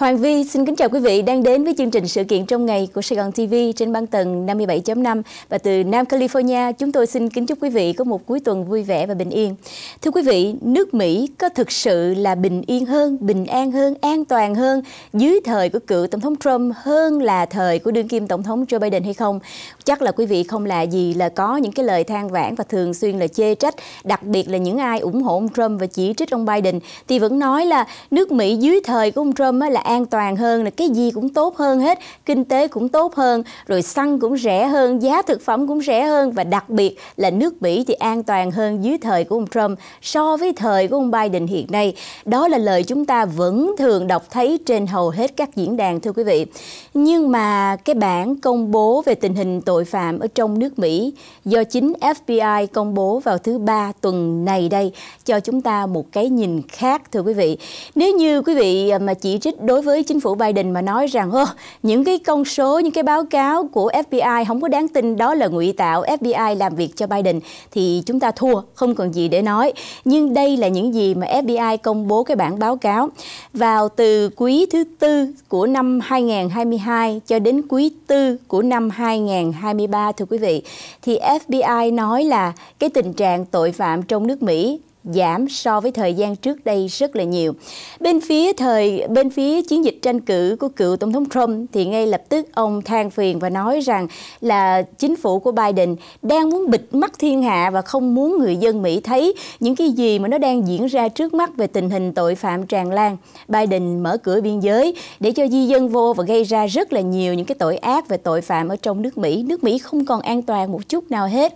Hoàng Vi xin kính chào quý vị đang đến với chương trình sự kiện trong ngày của Sài Gòn TV trên băng tầng 57.5 và từ Nam California chúng tôi xin kính chúc quý vị có một cuối tuần vui vẻ và bình yên. Thưa quý vị, nước Mỹ có thực sự là bình yên hơn, bình an hơn, an toàn hơn dưới thời của cựu Tổng thống Trump hơn là thời của đương kim Tổng thống Joe Biden hay không? Chắc là quý vị không lạ gì là có những cái lời than vãn và thường xuyên là chê trách, đặc biệt là những ai ủng hộ ông Trump và chỉ trích ông Biden thì vẫn nói là nước Mỹ dưới thời của ông Trump là an toàn hơn là cái gì cũng tốt hơn hết kinh tế cũng tốt hơn rồi xăng cũng rẻ hơn giá thực phẩm cũng rẻ hơn và đặc biệt là nước Mỹ thì an toàn hơn dưới thời của ông Trump so với thời của ông Biden hiện nay đó là lời chúng ta vẫn thường đọc thấy trên hầu hết các diễn đàn thưa quý vị nhưng mà cái bản công bố về tình hình tội phạm ở trong nước Mỹ do chính FBI công bố vào thứ ba tuần này đây cho chúng ta một cái nhìn khác thưa quý vị nếu như quý vị mà chỉ trích đối đối với chính phủ Biden mà nói rằng Ô, những cái con số, những cái báo cáo của FBI không có đáng tin, đó là ngụy tạo FBI làm việc cho Biden thì chúng ta thua, không còn gì để nói. Nhưng đây là những gì mà FBI công bố cái bản báo cáo. Vào từ quý thứ tư của năm 2022 cho đến quý tư của năm 2023 thưa quý vị, thì FBI nói là cái tình trạng tội phạm trong nước Mỹ giảm so với thời gian trước đây rất là nhiều. Bên phía thời bên phía chiến dịch tranh cử của cựu tổng thống Trump thì ngay lập tức ông than phiền và nói rằng là chính phủ của Biden đang muốn bịt mắt thiên hạ và không muốn người dân Mỹ thấy những cái gì mà nó đang diễn ra trước mắt về tình hình tội phạm tràn lan. Biden mở cửa biên giới để cho di dân vô và gây ra rất là nhiều những cái tội ác về tội phạm ở trong nước Mỹ. Nước Mỹ không còn an toàn một chút nào hết.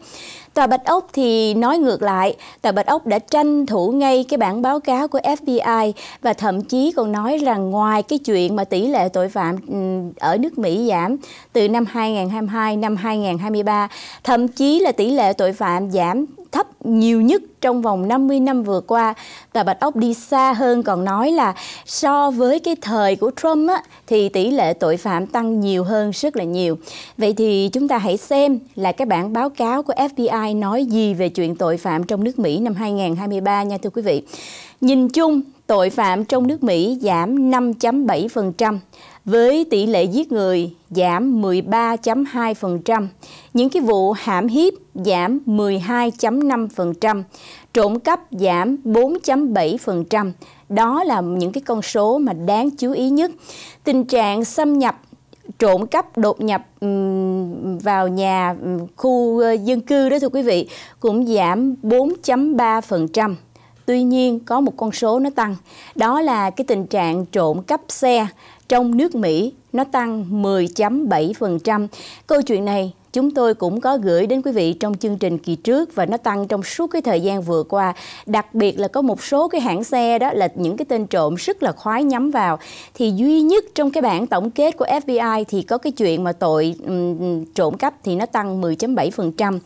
Tòa Bạch Ốc thì nói ngược lại, Tòa Bạch Ốc đã tranh thủ ngay cái bản báo cáo của FBI và thậm chí còn nói rằng ngoài cái chuyện mà tỷ lệ tội phạm ừ, ở nước Mỹ giảm từ năm 2022 năm 2023, thậm chí là tỷ lệ tội phạm giảm thấp nhiều nhất trong vòng 50 năm vừa qua. Tòa Bạch Ốc đi xa hơn còn nói là so với cái thời của Trump á, thì tỷ lệ tội phạm tăng nhiều hơn rất là nhiều. Vậy thì chúng ta hãy xem là cái bản báo cáo của FBI nói gì về chuyện tội phạm trong nước Mỹ năm 2023 nha thưa quý vị. Nhìn chung, tội phạm trong nước Mỹ giảm 5.7%, với tỷ lệ giết người giảm 13.2%, những cái vụ hãm hiếp giảm 12.5%, trộm cắp giảm 4.7%. Đó là những cái con số mà đáng chú ý nhất. Tình trạng xâm nhập trộm cắp đột nhập vào nhà khu ờ, dân cư đó thưa quý vị cũng giảm 4 Tuy nhiên có một con số nó tăng, đó là cái tình trạng trộm cắp xe trong nước Mỹ nó tăng 10.7%. Câu chuyện này chúng tôi cũng có gửi đến quý vị trong chương trình kỳ trước và nó tăng trong suốt cái thời gian vừa qua. Đặc biệt là có một số cái hãng xe đó là những cái tên trộm rất là khoái nhắm vào. Thì duy nhất trong cái bản tổng kết của FBI thì có cái chuyện mà tội um, trộm cắp thì nó tăng 10.7%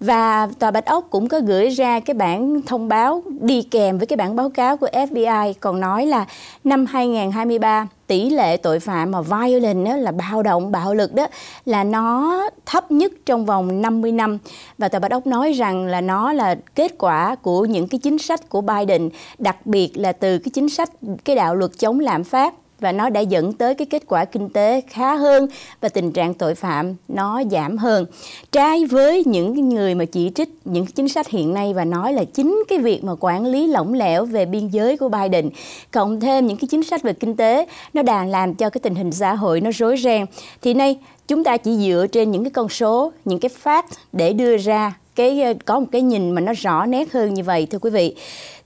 và tòa Bạch Ốc cũng có gửi ra cái bản thông báo đi kèm với cái bản báo cáo của FBI còn nói là năm 2023 tỷ lệ tội phạm mà violent đó, là bạo động bạo lực đó là nó thấp nhất trong vòng 50 năm và tòa Bạch Ốc nói rằng là nó là kết quả của những cái chính sách của Biden đặc biệt là từ cái chính sách cái đạo luật chống lạm phát và nó đã dẫn tới cái kết quả kinh tế khá hơn và tình trạng tội phạm nó giảm hơn. Trái với những người mà chỉ trích những chính sách hiện nay và nói là chính cái việc mà quản lý lỏng lẻo về biên giới của Biden cộng thêm những cái chính sách về kinh tế nó đã làm cho cái tình hình xã hội nó rối ren thì nay chúng ta chỉ dựa trên những cái con số, những cái fact để đưa ra cái ờ, có một cái nhìn mà nó rõ nét hơn như vậy thưa quý vị.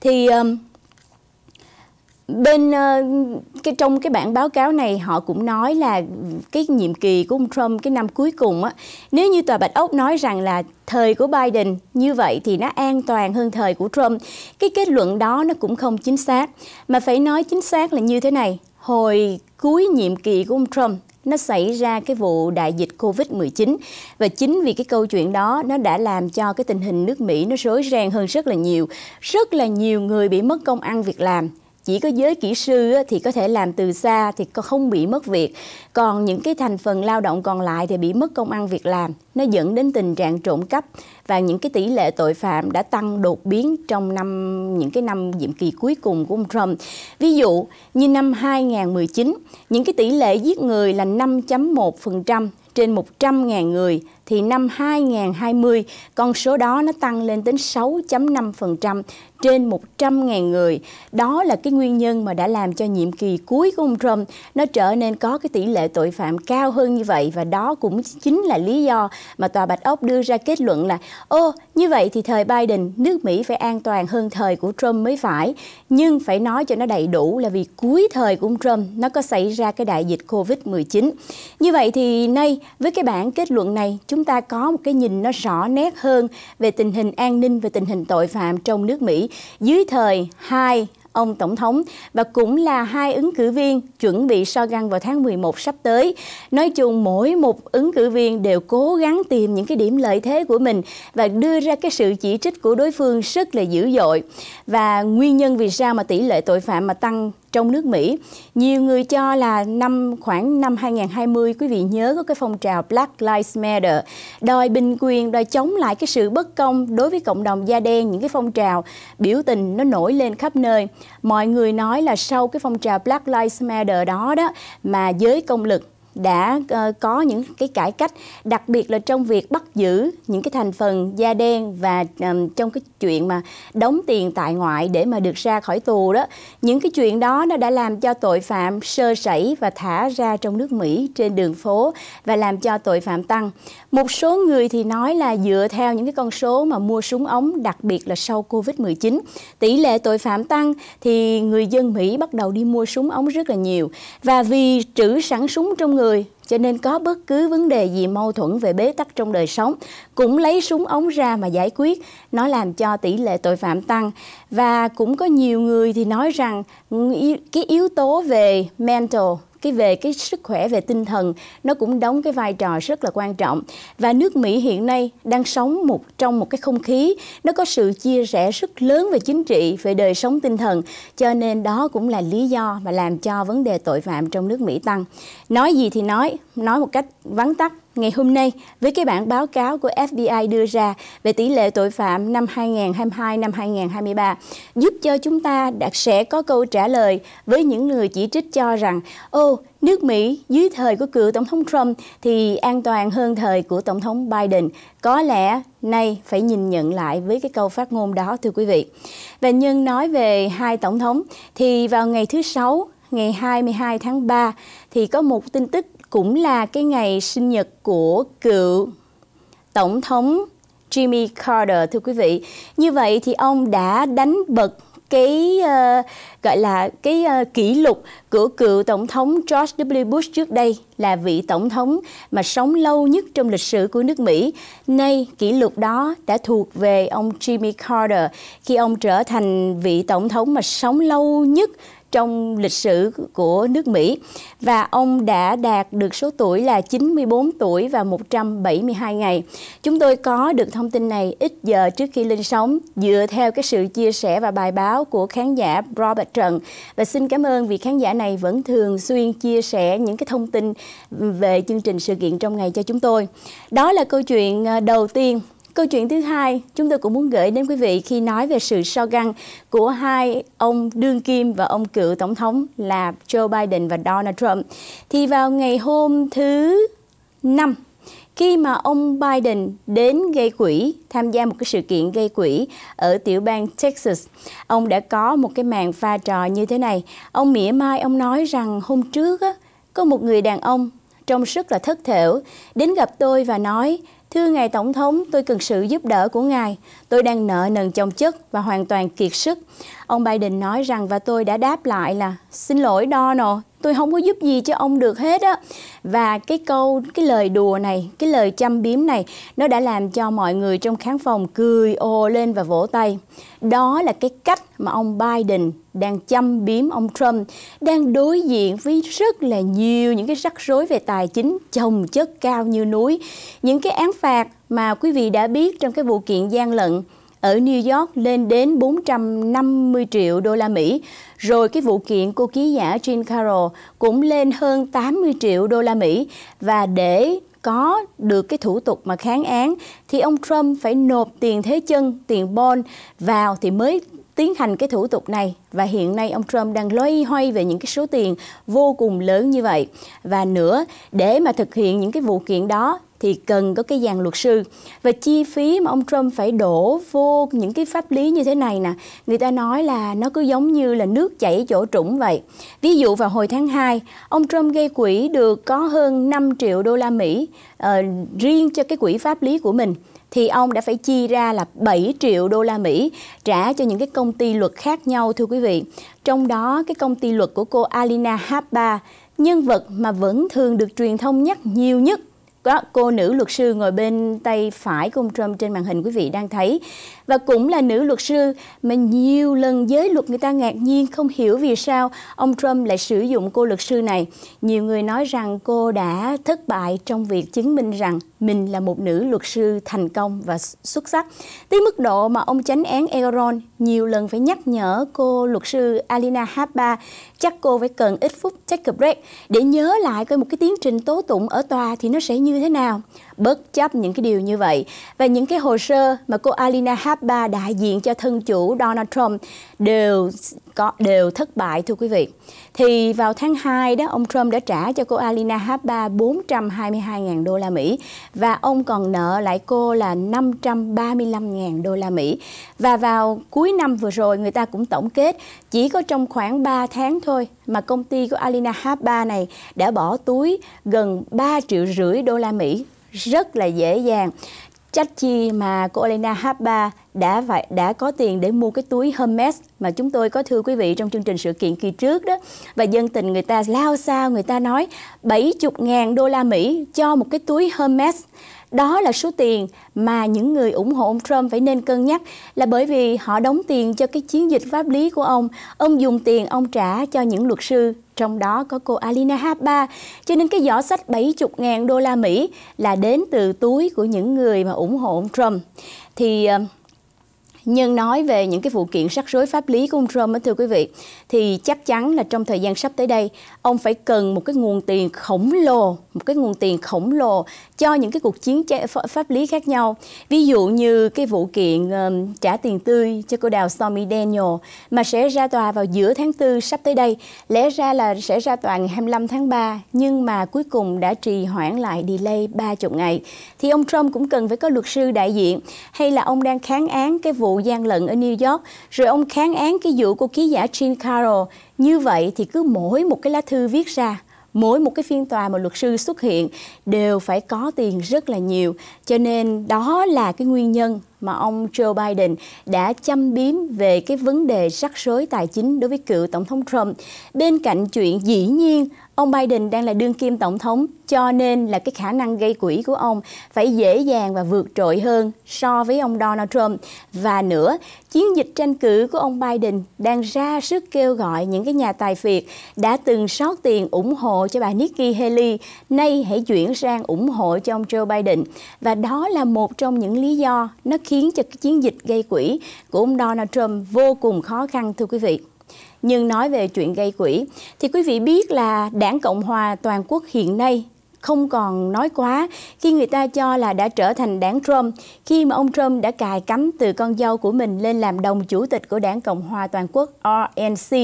Thì um, bên ờ, cái trong cái bản báo cáo này họ cũng nói là cái nhiệm kỳ của ông Trump cái năm cuối cùng á nếu như tòa Bạch Ốc nói rằng là thời của Biden như vậy thì nó an toàn hơn thời của Trump cái kết luận đó nó cũng không chính xác mà phải nói chính xác là như thế này hồi cuối nhiệm kỳ của ông Trump nó xảy ra cái vụ đại dịch Covid-19 và chính vì cái câu chuyện đó nó đã làm cho cái tình hình nước Mỹ nó rối ren hơn rất là nhiều. Rất là nhiều người bị mất công ăn việc làm chỉ có giới kỹ sư thì có thể làm từ xa thì không bị mất việc còn những cái thành phần lao động còn lại thì bị mất công ăn việc làm nó dẫn đến tình trạng trộm cắp và những cái tỷ lệ tội phạm đã tăng đột biến trong năm những cái năm nhiệm kỳ cuối cùng của ông Trump. Ví dụ như năm 2019, những cái tỷ lệ giết người là 5.1% trên 100.000 người thì năm 2020 con số đó nó tăng lên đến 6.5% trên 100.000 người. Đó là cái nguyên nhân mà đã làm cho nhiệm kỳ cuối của ông Trump nó trở nên có cái tỷ lệ tội phạm cao hơn như vậy và đó cũng chính là lý do mà Tòa Bạch Ốc đưa ra kết luận là ô, như vậy thì thời Biden, nước Mỹ phải an toàn hơn thời của Trump mới phải. Nhưng phải nói cho nó đầy đủ là vì cuối thời của ông Trump nó có xảy ra cái đại dịch COVID-19. Như vậy thì nay với cái bản kết luận này, chúng ta có một cái nhìn nó rõ nét hơn về tình hình an ninh và tình hình tội phạm trong nước Mỹ dưới thời hai ông Tổng thống và cũng là hai ứng cử viên chuẩn bị so găng vào tháng 11 sắp tới. Nói chung mỗi một ứng cử viên đều cố gắng tìm những cái điểm lợi thế của mình và đưa ra cái sự chỉ trích của đối phương rất là dữ dội. Và nguyên nhân vì sao mà tỷ lệ tội phạm mà tăng trong nước Mỹ. Nhiều người cho là năm khoảng năm 2020 quý vị nhớ có cái phong trào Black Lives Matter đòi bình quyền, đòi chống lại cái sự bất công đối với cộng đồng da đen, những cái phong trào biểu tình nó nổi lên khắp nơi. Mọi người nói là sau cái phong trào Black Lives Matter đó đó mà giới công lực đã ờ, có những cái cải cách đặc biệt là trong việc bắt giữ những cái thành phần da đen và um, trong cái chuyện mà đóng tiền tại ngoại để mà được ra khỏi tù đó những cái chuyện đó nó đã làm cho tội phạm sơ sẩy và thả ra trong nước Mỹ trên đường phố và làm cho tội phạm tăng một số người thì nói là dựa theo những cái con số mà mua súng ống đặc biệt là sau Covid-19 tỷ lệ tội phạm tăng thì người dân Mỹ bắt đầu đi mua súng ống rất là nhiều và vì trữ sẵn súng trong người người, cho nên có bất cứ vấn đề gì mâu thuẫn về bế tắc trong đời sống cũng lấy súng ống ra mà giải quyết nó làm cho tỷ lệ tội phạm tăng và cũng có nhiều người thì nói rằng cái yếu tố về mental cái về cái sức khỏe về tinh thần nó cũng đóng cái vai trò rất là quan trọng và nước Mỹ hiện nay đang sống một trong một cái không khí nó có sự chia rẽ rất lớn về chính trị về đời sống tinh thần cho nên đó cũng là lý do mà làm cho vấn đề tội phạm trong nước Mỹ tăng nói gì thì nói nói một cách vắn tắt Ngày hôm nay, với cái bản báo cáo của FBI đưa ra về tỷ lệ tội phạm năm 2022 năm 2023, giúp cho chúng ta đã sẽ có câu trả lời với những người chỉ trích cho rằng ô nước Mỹ dưới thời của cựu tổng thống Trump thì an toàn hơn thời của tổng thống Biden. Có lẽ nay phải nhìn nhận lại với cái câu phát ngôn đó thưa quý vị. Và nhân nói về hai tổng thống thì vào ngày thứ sáu ngày 22 tháng 3 thì có một tin tức cũng là cái ngày sinh nhật của cựu Tổng thống Jimmy Carter thưa quý vị. Như vậy thì ông đã đánh bật cái uh, gọi là cái uh, kỷ lục của cựu tổng thống George W. Bush trước đây là vị tổng thống mà sống lâu nhất trong lịch sử của nước Mỹ. Nay kỷ lục đó đã thuộc về ông Jimmy Carter khi ông trở thành vị tổng thống mà sống lâu nhất trong lịch sử của nước Mỹ và ông đã đạt được số tuổi là 94 tuổi và 172 ngày. Chúng tôi có được thông tin này ít giờ trước khi lên sóng dựa theo cái sự chia sẻ và bài báo của khán giả Robert Trần và xin cảm ơn vì khán giả này vẫn thường xuyên chia sẻ những cái thông tin về chương trình sự kiện trong ngày cho chúng tôi. Đó là câu chuyện à, đầu tiên Câu chuyện thứ hai chúng tôi cũng muốn gửi đến quý vị khi nói về sự so găng của hai ông đương kim và ông cựu tổng thống là Joe Biden và Donald Trump. Thì vào ngày hôm thứ năm khi mà ông Biden đến gây quỹ, tham gia một cái sự kiện gây quỹ ở tiểu bang Texas, ông đã có một cái màn pha trò như thế này. Ông mỉa mai, ông nói rằng hôm trước á, có một người đàn ông trông rất là thất thểu đến gặp tôi và nói Thưa Ngài Tổng thống, tôi cần sự giúp đỡ của Ngài. Tôi đang nợ nần chồng chất và hoàn toàn kiệt sức. Ông Biden nói rằng và tôi đã đáp lại là xin lỗi Donald, tôi không có giúp gì cho ông được hết á. Và cái câu, cái lời đùa này, cái lời chăm biếm này, nó đã làm cho mọi người trong khán phòng cười ô lên và vỗ tay. Đó là cái cách mà ông Biden đang chăm biếm ông Trump, đang đối diện với rất là nhiều những cái rắc rối về tài chính chồng chất cao như núi, những cái án phạt mà quý vị đã biết trong cái vụ kiện gian lận ở New York lên đến 450 triệu đô la Mỹ. Rồi cái vụ kiện cô ký giả Jean Carroll cũng lên hơn 80 triệu đô la Mỹ. Và để có được cái thủ tục mà kháng án thì ông Trump phải nộp tiền thế chân, tiền bond vào thì mới tiến hành cái thủ tục này và hiện nay ông Trump đang loay hoay về những cái số tiền vô cùng lớn như vậy. Và nữa, để mà thực hiện những cái vụ kiện đó thì cần có cái dàn luật sư và chi phí mà ông Trump phải đổ vô những cái pháp lý như thế này nè người ta nói là nó cứ giống như là nước chảy chỗ trũng vậy ví dụ vào hồi tháng 2 ông Trump gây quỹ được có hơn 5 triệu đô la Mỹ uh, riêng cho cái quỹ pháp lý của mình thì ông đã phải chi ra là 7 triệu đô la Mỹ trả cho những cái công ty luật khác nhau thưa quý vị. Trong đó cái công ty luật của cô Alina Habba, nhân vật mà vẫn thường được truyền thông nhắc nhiều nhất có cô nữ luật sư ngồi bên tay phải của ông Trump trên màn hình quý vị đang thấy và cũng là nữ luật sư mà nhiều lần giới luật người ta ngạc nhiên không hiểu vì sao ông Trump lại sử dụng cô luật sư này. Nhiều người nói rằng cô đã thất bại trong việc chứng minh rằng mình là một nữ luật sư thành công và xuất sắc. Tới mức độ mà ông tránh án Elron nhiều lần phải nhắc nhở cô luật sư Alina Habba chắc cô phải cần ít phút take a break để nhớ lại coi một cái tiến trình tố tụng ở tòa thì nó sẽ như như thế nào bất chấp những cái điều như vậy. Và những cái hồ sơ mà cô Alina Habba đại diện cho thân chủ Donald Trump đều có đều thất bại thưa quý vị. Thì vào tháng 2 đó ông Trump đã trả cho cô Alina Habba 422.000 đô la Mỹ và ông còn nợ lại cô là 535.000 đô la Mỹ. Và vào cuối năm vừa rồi người ta cũng tổng kết chỉ có trong khoảng 3 tháng thôi mà công ty của Alina Habba này đã bỏ túi gần 3 triệu rưỡi đô la Mỹ rất là dễ dàng chắc chi mà cô Elena Haba đã phải đã có tiền để mua cái túi Hermes mà chúng tôi có thưa quý vị trong chương trình sự kiện kỳ trước đó và dân tình người ta lao sao người ta nói 70 ngàn đô la Mỹ cho một cái túi Hermes đó là số tiền mà những người ủng hộ ông Trump phải nên cân nhắc là bởi vì họ đóng tiền cho cái chiến dịch pháp lý của ông. Ông dùng tiền ông trả cho những luật sư, trong đó có cô Alina Habba. Cho nên cái giỏ sách 70.000 đô la Mỹ là đến từ túi của những người mà ủng hộ ông Trump. Thì ờ, nhưng nói về những cái vụ kiện sắc rối pháp lý của ông Trump đó thưa quý vị, thì chắc chắn là trong thời gian sắp tới đây, ông phải cần một cái nguồn tiền khổng lồ, một cái nguồn tiền khổng lồ cho những cái cuộc chiến pháp lý khác nhau. Ví dụ như cái vụ kiện um, trả tiền tươi cho cô đào Stormy Daniel mà sẽ ra tòa vào giữa tháng 4 sắp tới đây, lẽ ra là sẽ ra tòa ngày 25 tháng 3 nhưng mà cuối cùng đã trì hoãn lại delay 30 ngày. Thì ông Trump cũng cần phải có luật sư đại diện hay là ông đang kháng án cái vụ gian lận ở New York, rồi ông kháng án cái vụ của ký giả Jean Carroll. Như vậy thì cứ mỗi một cái lá thư viết ra, mỗi một cái phiên tòa mà luật sư xuất hiện đều phải có tiền rất là nhiều. Cho nên đó là cái nguyên nhân mà ông Joe Biden đã châm biếm về cái vấn đề rắc rối tài chính đối với cựu Tổng thống Trump. Bên cạnh chuyện dĩ nhiên Ông Biden đang là đương kim tổng thống, cho nên là cái khả năng gây quỹ của ông phải dễ dàng và vượt trội hơn so với ông Donald Trump. Và nữa, chiến dịch tranh cử của ông Biden đang ra sức kêu gọi những cái nhà tài phiệt đã từng sót tiền ủng hộ cho bà Nikki Haley, nay hãy chuyển sang ủng hộ cho ông Joe Biden. Và đó là một trong những lý do nó khiến cho cái chiến dịch gây quỹ của ông Donald Trump vô cùng khó khăn thưa quý vị nhưng nói về chuyện gây quỹ thì quý vị biết là đảng cộng hòa toàn quốc hiện nay không còn nói quá khi người ta cho là đã trở thành đảng Trump khi mà ông Trump đã cài cắm từ con dâu của mình lên làm đồng chủ tịch của đảng Cộng hòa toàn quốc RNC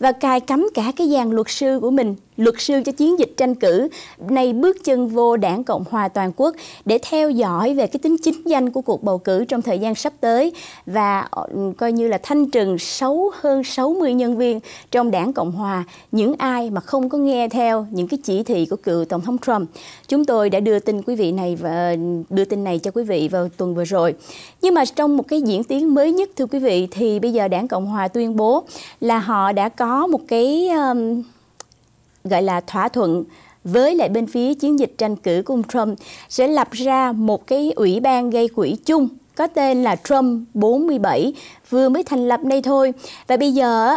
và cài cắm cả cái dàn luật sư của mình luật sư cho chiến dịch tranh cử này bước chân vô đảng Cộng hòa toàn quốc để theo dõi về cái tính chính danh của cuộc bầu cử trong thời gian sắp tới và ờ, coi như là thanh trừng xấu hơn 60 nhân viên trong đảng Cộng hòa những ai mà không có nghe theo những cái chỉ thị của cựu Tổng thống Trump. Chúng tôi đã đưa tin quý vị này và ờ, đưa tin này cho quý vị vào tuần vừa rồi. Nhưng mà trong một cái diễn tiến mới nhất thưa quý vị thì bây giờ đảng Cộng hòa tuyên bố là họ đã có một cái um, gọi là thỏa thuận với lại bên phía chiến dịch tranh cử của ông Trump sẽ lập ra một cái ủy ban gây quỹ chung có tên là Trump 47 vừa mới thành lập đây thôi. Và bây giờ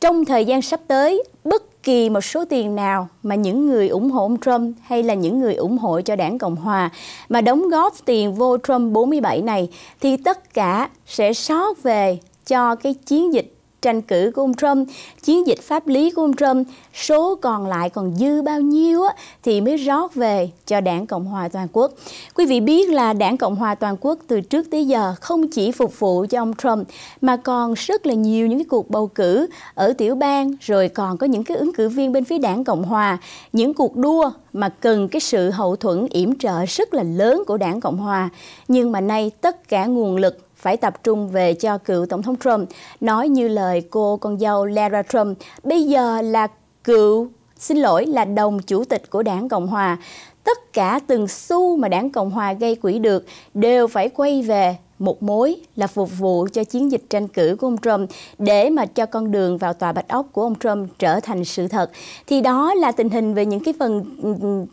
trong thời gian sắp tới, bất kỳ một số tiền nào mà những người ủng hộ ông Trump hay là những người ủng hộ cho đảng Cộng Hòa mà đóng góp tiền vô Trump 47 này thì tất cả sẽ sót về cho cái chiến dịch tranh cử của ông Trump, chiến dịch pháp lý của ông Trump, số còn lại còn dư bao nhiêu á, thì mới rót về cho đảng Cộng hòa toàn quốc. Quý vị biết là đảng Cộng hòa toàn quốc từ trước tới giờ không chỉ phục vụ cho ông Trump mà còn rất là nhiều những cái cuộc bầu cử ở tiểu bang rồi còn có những cái ứng cử viên bên phía đảng Cộng hòa, những cuộc đua mà cần cái sự hậu thuẫn yểm trợ rất là lớn của đảng Cộng hòa. Nhưng mà nay tất cả nguồn lực phải tập trung về cho cựu Tổng thống Trump, nói như lời cô con dâu Lara Trump, bây giờ là cựu, xin lỗi, là đồng chủ tịch của đảng Cộng Hòa. Tất cả từng xu mà đảng Cộng Hòa gây quỹ được đều phải quay về một mối là phục vụ cho chiến dịch tranh cử của ông Trump để mà cho con đường vào tòa Bạch Ốc của ông Trump trở thành sự thật. Thì đó là tình hình về những cái phần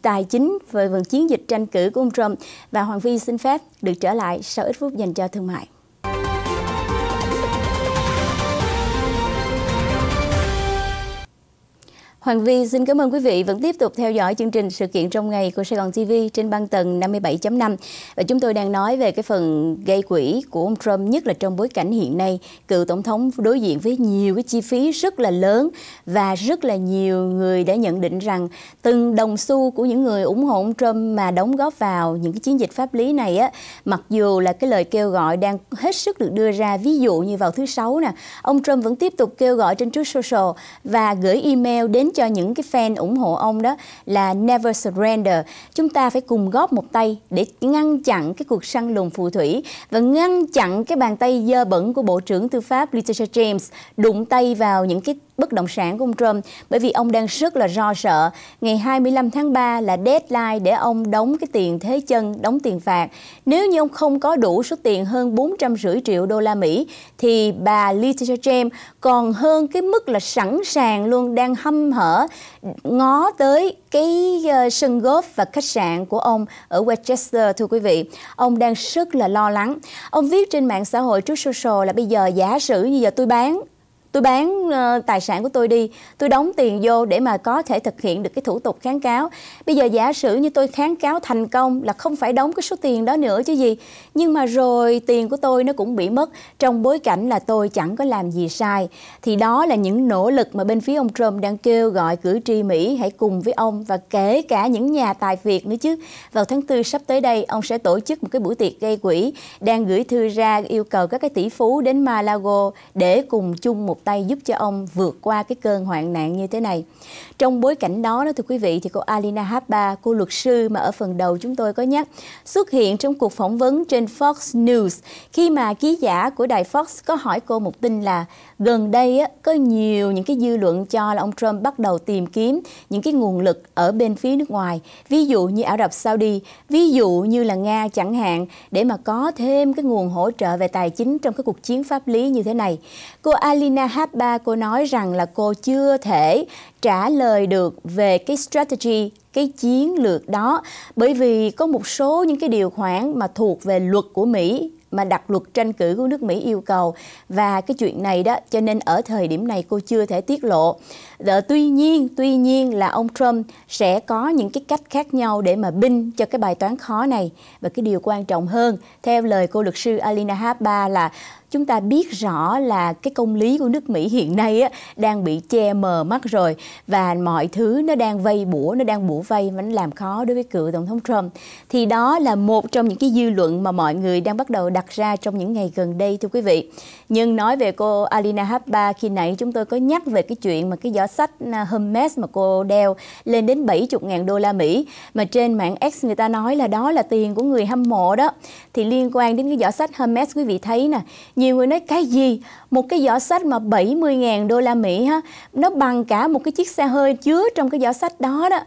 tài chính về phần chiến dịch tranh cử của ông Trump và Hoàng Phi xin phép được trở lại sau ít phút dành cho thương mại. Hoàng Vi xin cảm ơn quý vị vẫn tiếp tục theo dõi chương trình sự kiện trong ngày của Sài Gòn TV trên băng tầng 57.5 và chúng tôi đang nói về cái phần gây quỹ của ông Trump nhất là trong bối cảnh hiện nay cựu tổng thống đối diện với nhiều cái chi phí rất là lớn và rất là nhiều người đã nhận định rằng từng đồng xu của những người ủng hộ ông Trump mà đóng góp vào những cái chiến dịch pháp lý này á mặc dù là cái lời kêu gọi đang hết sức được đưa ra ví dụ như vào thứ sáu nè ông Trump vẫn tiếp tục kêu gọi trên trước social và gửi email đến cho những cái fan ủng hộ ông đó là never surrender. Chúng ta phải cùng góp một tay để ngăn chặn cái cuộc săn lùng phù thủy và ngăn chặn cái bàn tay dơ bẩn của Bộ trưởng Tư pháp Letitia James đụng tay vào những cái bất động sản của ông Trump bởi vì ông đang rất là lo sợ. Ngày 25 tháng 3 là deadline để ông đóng cái tiền thế chân, đóng tiền phạt. Nếu như ông không có đủ số tiền hơn 450 triệu đô la Mỹ thì bà Letitia James còn hơn cái mức là sẵn sàng luôn đang hâm hở ngó tới cái ờ, sân golf và khách sạn của ông ở Westchester thưa quý vị. Ông đang rất là lo lắng. Ông viết trên mạng xã hội trước social là bây giờ giả sử như giờ tôi bán tôi bán uh, tài sản của tôi đi tôi đóng tiền vô để mà có thể thực hiện được cái thủ tục kháng cáo bây giờ giả sử như tôi kháng cáo thành công là không phải đóng cái số tiền đó nữa chứ gì nhưng mà rồi tiền của tôi nó cũng bị mất trong bối cảnh là tôi chẳng có làm gì sai thì đó là những nỗ lực mà bên phía ông Trump đang kêu gọi cử tri Mỹ hãy cùng với ông và kể cả những nhà tài việt nữa chứ vào tháng tư sắp tới đây ông sẽ tổ chức một cái buổi tiệc gây quỹ đang gửi thư ra yêu cầu các cái tỷ phú đến Malago để cùng chung một tay giúp cho ông vượt qua cái cơn hoạn nạn như thế này. Trong bối cảnh đó đó thưa quý vị thì cô Alina Habba, cô luật sư mà ở phần đầu chúng tôi có nhắc, xuất hiện trong cuộc phỏng vấn trên Fox News khi mà ký giả của đài Fox có hỏi cô một tin là gần đây á, có nhiều những cái dư luận cho là ông Trump bắt đầu tìm kiếm những cái nguồn lực ở bên phía nước ngoài, ví dụ như Ả Rập Saudi, ví dụ như là Nga chẳng hạn để mà có thêm cái nguồn hỗ trợ về tài chính trong cái cuộc chiến pháp lý như thế này. Cô Alina h cô nói rằng là cô chưa thể trả lời được về cái strategy cái chiến lược đó bởi vì có một số những cái điều khoản mà thuộc về luật của Mỹ mà đặt luật tranh cử của nước Mỹ yêu cầu và cái chuyện này đó cho nên ở thời điểm này cô chưa thể tiết lộ. Đợ, ờ, tuy nhiên, tuy nhiên là ông Trump sẽ có những cái cách khác nhau để mà binh cho cái bài toán khó này và cái điều quan trọng hơn theo lời cô luật sư Alina Habba là chúng ta biết rõ là cái công lý của nước Mỹ hiện nay á, đang bị che mờ mắt rồi và mọi thứ nó đang vây bủa, nó đang bủa vây và nó làm khó đối với cựu Tổng thống Trump. Thì đó là một trong những cái dư luận mà mọi người đang bắt đầu đặt ra trong những ngày gần đây thưa quý vị. Nhưng nói về cô Alina Habba khi nãy chúng tôi có nhắc về cái chuyện mà cái giỏ sách à, Hermes mà cô đeo lên đến 70.000 đô la Mỹ mà trên mạng X người ta nói là đó là tiền của người hâm mộ đó. Thì liên quan đến cái giỏ sách Hermes quý vị thấy nè, nhiều người nói cái gì một cái giỏ sách mà 70.000 đô la Mỹ ha nó bằng cả một cái chiếc xe hơi chứa trong cái giỏ sách đó đó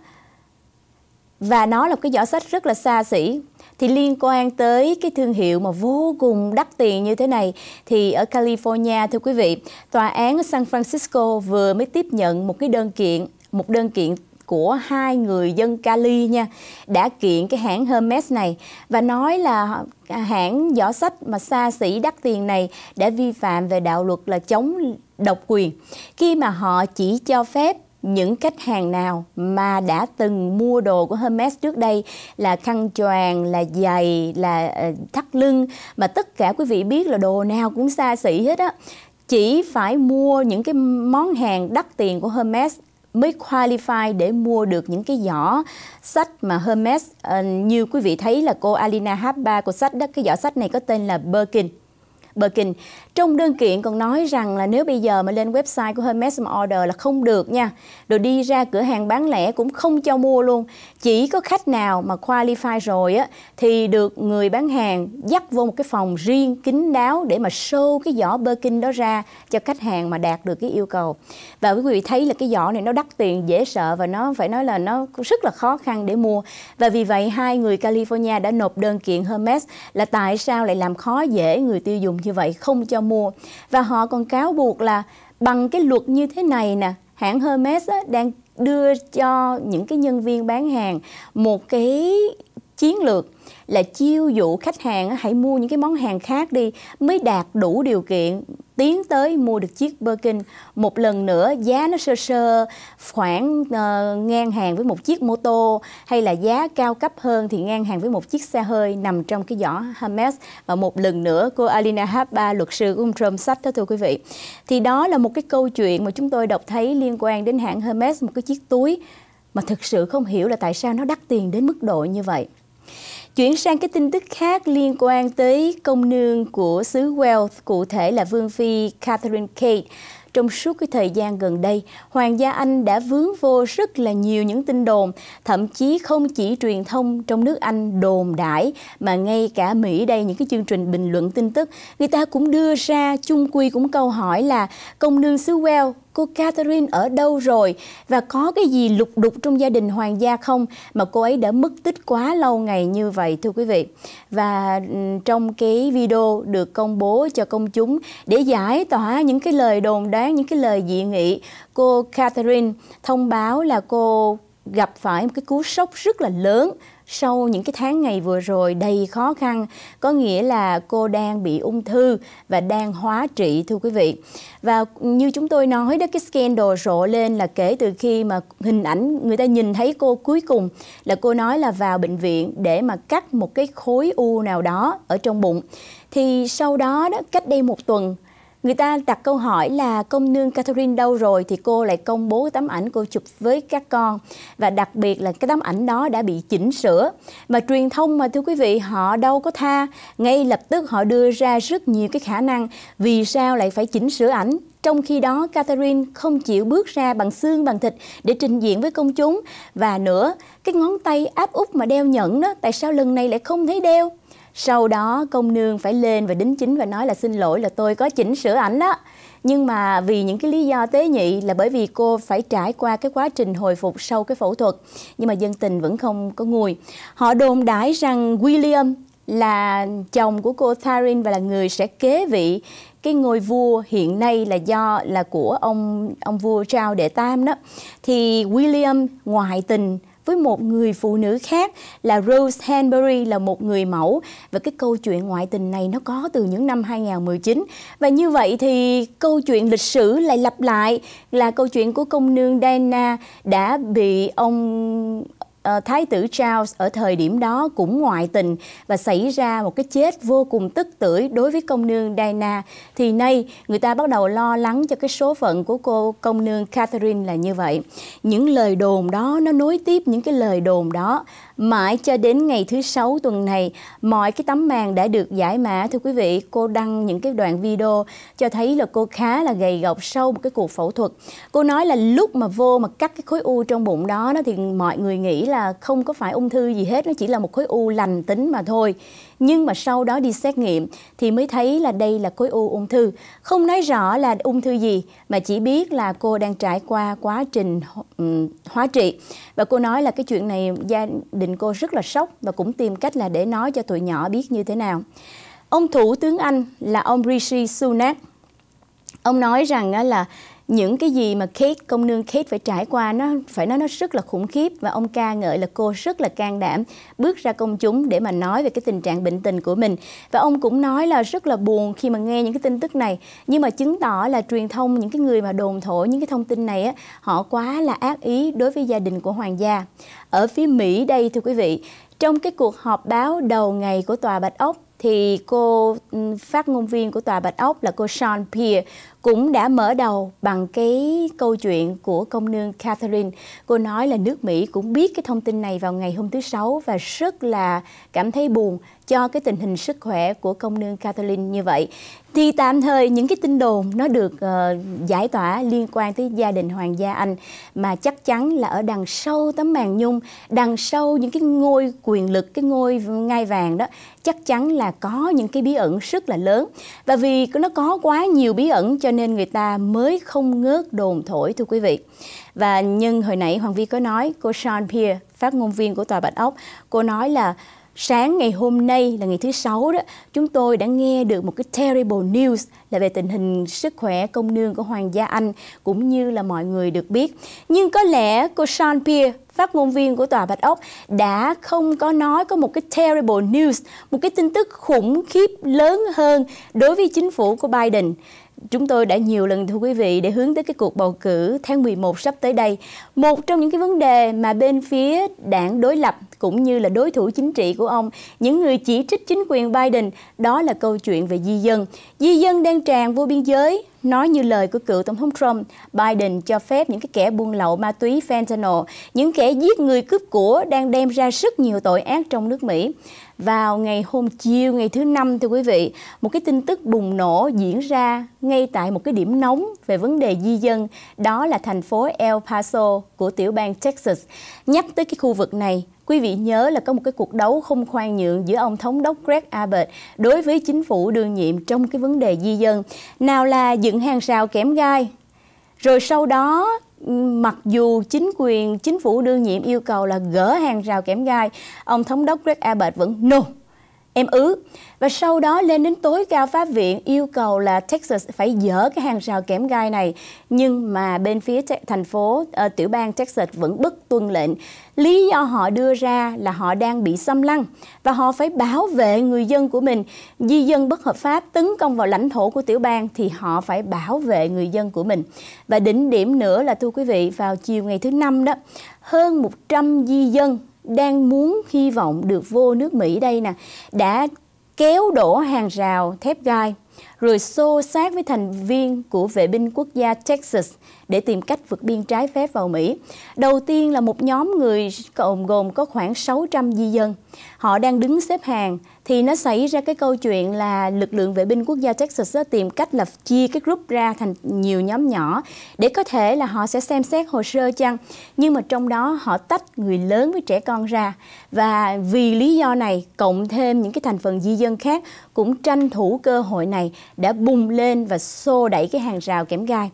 và nó là một cái giỏ sách rất là xa xỉ thì liên quan tới cái thương hiệu mà vô cùng đắt tiền như thế này thì ở California thưa quý vị, tòa án ở San Francisco vừa mới tiếp nhận một cái đơn kiện một đơn kiện của hai người dân Cali nha đã kiện cái hãng Hermes này và nói là hãng giỏ sách mà xa xỉ đắt tiền này đã vi phạm về đạo luật là chống độc quyền khi mà họ chỉ cho phép những khách hàng nào mà đã từng mua đồ của Hermes trước đây là khăn choàng, là giày, là ờ, thắt lưng mà tất cả quý vị biết là đồ nào cũng xa xỉ hết á chỉ phải mua những cái món hàng đắt tiền của Hermes mới qualify để mua được những cái giỏ sách mà Hermes uh, như quý vị thấy là cô Alina Habba của sách đó cái giỏ sách này có tên là Birkin Birkin trong đơn kiện còn nói rằng là nếu bây giờ mà lên website của Hermes mà order là không được nha. Rồi đi ra cửa hàng bán lẻ cũng không cho mua luôn. Chỉ có khách nào mà qualify rồi á thì được người bán hàng dắt vô một cái phòng riêng kín đáo để mà show cái giỏ Birkin đó ra cho khách hàng mà đạt được cái yêu cầu. Và quý vị thấy là cái giỏ này nó đắt tiền dễ sợ và nó phải nói là nó rất là khó khăn để mua. Và vì vậy hai người California đã nộp đơn kiện Hermes là tại sao lại làm khó dễ người tiêu dùng như vậy không cho mùa và họ còn cáo buộc là bằng cái luật như thế này nè hãng Hermes á, đang đưa cho những cái nhân viên bán hàng một cái chiến lược là chiêu dụ khách hàng hãy mua những cái món hàng khác đi mới đạt đủ điều kiện tiến tới mua được chiếc Birkin một lần nữa giá nó sơ sơ khoảng uh, ngang hàng với một chiếc mô tô hay là giá cao cấp hơn thì ngang hàng với một chiếc xe hơi nằm trong cái giỏ Hermes và một lần nữa cô Alina Habba luật sư của ông Trump sách đó thưa quý vị thì đó là một cái câu chuyện mà chúng tôi đọc thấy liên quan đến hãng Hermes một cái chiếc túi mà thực sự không hiểu là tại sao nó đắt tiền đến mức độ như vậy Chuyển sang cái tin tức khác liên quan tới công nương của xứ Wales, cụ thể là Vương phi Catherine Kate. Trong suốt cái thời gian gần đây, Hoàng gia Anh đã vướng vô rất là nhiều những tin đồn, thậm chí không chỉ truyền thông trong nước Anh đồn đãi mà ngay cả Mỹ đây những cái chương trình bình luận tin tức, người ta cũng đưa ra chung quy cũng câu hỏi là công nương xứ Wales cô Catherine ở đâu rồi và có cái gì lục đục trong gia đình hoàng gia không mà cô ấy đã mất tích quá lâu ngày như vậy thưa quý vị. Và ừ, trong cái video được công bố cho công chúng để giải tỏa những cái lời đồn đoán, những cái lời dị nghị, cô Catherine thông báo là cô gặp phải một cái cú sốc rất là lớn sau những cái tháng ngày vừa rồi đầy khó khăn, có nghĩa là cô đang bị ung thư và đang hóa trị thưa quý vị. Và như chúng tôi nói đó cái scandal rộ lên là kể từ khi mà hình ảnh người ta nhìn thấy cô cuối cùng là cô nói là vào bệnh viện để mà cắt một cái khối u nào đó ở trong bụng. Thì sau đó đó cách đây một tuần Người ta đặt câu hỏi là công nương Catherine đâu rồi thì cô lại công bố tấm ảnh cô chụp với các con và đặc biệt là cái tấm ảnh đó đã bị chỉnh sửa. Mà truyền thông mà thưa quý vị họ đâu có tha, ngay lập tức họ đưa ra rất nhiều cái khả năng vì sao lại phải chỉnh sửa ảnh trong khi đó, Catherine không chịu bước ra bằng xương bằng thịt để trình diện với công chúng. Và nữa, cái ngón tay áp út mà đeo nhẫn đó, tại sao lần này lại không thấy đeo? sau đó công nương phải lên và đính chính và nói là xin lỗi là tôi có chỉnh sửa ảnh đó nhưng mà vì những cái lý do tế nhị là bởi vì cô phải trải qua cái quá trình hồi phục sau cái phẫu thuật nhưng mà dân tình vẫn không có nguôi họ đồn đãi rằng William là chồng của cô Tharin và là người sẽ kế vị cái ngôi vua hiện nay là do là của ông ông vua Charles đệ Tam đó thì William ngoại tình với một người phụ nữ khác là Rose Hanbury là một người mẫu và cái câu chuyện ngoại tình này nó có từ những năm 2019 và như vậy thì câu chuyện lịch sử lại lặp lại là câu chuyện của công nương Diana đã bị ông Ờ, Thái tử Charles ở thời điểm đó cũng ngoại tình và xảy ra một cái chết vô cùng tức tưởi đối với công nương Diana thì nay người ta bắt đầu lo lắng cho cái số phận của cô công nương Catherine là như vậy. Những lời đồn đó nó nối tiếp những cái lời đồn đó Mãi cho đến ngày thứ sáu tuần này, mọi cái tấm màn đã được giải mã. Thưa quý vị, cô đăng những cái đoạn video cho thấy là cô khá là gầy gọc sau một cái cuộc phẫu thuật. Cô nói là lúc mà vô mà cắt cái khối u trong bụng đó, đó thì mọi người nghĩ là không có phải ung thư gì hết, nó chỉ là một khối u lành tính mà thôi nhưng mà sau đó đi xét nghiệm thì mới thấy là đây là khối u ung thư. Không nói rõ là ung thư gì mà chỉ biết là cô đang trải qua quá trình ừ, hóa trị. Và cô nói là cái chuyện này gia đình cô rất là sốc và cũng tìm cách là để nói cho tụi nhỏ biết như thế nào. Ông Thủ tướng Anh là ông Rishi Sunak. Ông nói rằng là những cái gì mà Kate, công nương Kate phải trải qua nó phải nói nó rất là khủng khiếp và ông ca ngợi là cô rất là can đảm bước ra công chúng để mà nói về cái tình trạng bệnh tình của mình và ông cũng nói là rất là buồn khi mà nghe những cái tin tức này nhưng mà chứng tỏ là truyền thông những cái người mà đồn thổi những cái thông tin này á, họ quá là ác ý đối với gia đình của hoàng gia ở phía Mỹ đây thưa quý vị trong cái cuộc họp báo đầu ngày của tòa Bạch Ốc thì cô ừ, phát ngôn viên của tòa Bạch Ốc là cô Sean Pierre cũng đã mở đầu bằng cái câu chuyện của công nương Catherine. Cô nói là nước Mỹ cũng biết cái thông tin này vào ngày hôm thứ Sáu và rất là cảm thấy buồn cho cái tình hình sức khỏe của công nương Kathleen như vậy. Thì tạm thời những cái tin đồn nó được uh, giải tỏa liên quan tới gia đình Hoàng gia Anh mà chắc chắn là ở đằng sau tấm màn nhung, đằng sau những cái ngôi quyền lực, cái ngôi ngai vàng đó chắc chắn là có những cái bí ẩn rất là lớn. Và vì nó có quá nhiều bí ẩn cho nên người ta mới không ngớt đồn thổi thưa quý vị. Và nhưng hồi nãy Hoàng Vi có nói, cô Sean Pierre, phát ngôn viên của Tòa Bạch Ốc, cô nói là sáng ngày hôm nay là ngày thứ sáu đó chúng tôi đã nghe được một cái terrible news là về tình hình sức khỏe công nương của hoàng gia anh cũng như là mọi người được biết nhưng có lẽ cô sean pierre phát ngôn viên của tòa bạch ốc đã không có nói có một cái terrible news một cái tin tức khủng khiếp lớn hơn đối với chính phủ của biden chúng tôi đã nhiều lần thưa quý vị để hướng tới cái cuộc bầu cử tháng 11 sắp tới đây. Một trong những cái vấn đề mà bên phía đảng đối lập cũng như là đối thủ chính trị của ông, những người chỉ trích chính quyền Biden, đó là câu chuyện về di dân. Di dân đang tràn vô biên giới, nói như lời của cựu Tổng thống Trump, Biden cho phép những cái kẻ buôn lậu ma túy fentanyl, những kẻ giết người cướp của đang đem ra rất nhiều tội ác trong nước Mỹ vào ngày hôm chiều ngày thứ năm thưa quý vị một cái tin tức bùng nổ diễn ra ngay tại một cái điểm nóng về vấn đề di dân đó là thành phố El Paso của tiểu bang Texas nhắc tới cái khu vực này Quý vị nhớ là có một cái cuộc đấu không khoan nhượng giữa ông thống đốc Greg Abbott đối với chính phủ đương nhiệm trong cái vấn đề di dân. Nào là dựng hàng rào kém gai, rồi sau đó mặc dù chính quyền chính phủ đương nhiệm yêu cầu là gỡ hàng rào kẽm gai ông thống đốc Greg Abbott vẫn no em ứ. Và sau đó lên đến tối cao pháp viện yêu cầu là Texas phải dỡ cái hàng rào kém gai này. Nhưng mà bên phía thành phố uh, tiểu bang Texas vẫn bất tuân lệnh. Lý do họ đưa ra là họ đang bị xâm lăng và họ phải bảo vệ người dân của mình. Di dân bất hợp pháp tấn công vào lãnh thổ của tiểu bang thì họ phải bảo vệ người dân của mình. Và đỉnh điểm nữa là thưa quý vị, vào chiều ngày thứ năm đó, hơn 100 di dân đang muốn hy vọng được vô nước Mỹ đây nè đã kéo đổ hàng rào thép gai rồi xô sát với thành viên của vệ binh quốc gia Texas để tìm cách vượt biên trái phép vào Mỹ. Đầu tiên là một nhóm người gồm gồm có khoảng 600 di dân. Họ đang đứng xếp hàng thì nó xảy ra cái câu chuyện là lực lượng vệ binh quốc gia Texas đó tìm cách là chia cái group ra thành nhiều nhóm nhỏ để có thể là họ sẽ xem xét hồ sơ chăng nhưng mà trong đó họ tách người lớn với trẻ con ra và vì lý do này cộng thêm những cái thành phần di dân khác cũng tranh thủ cơ hội này đã bùng lên và xô đẩy cái hàng rào kém gai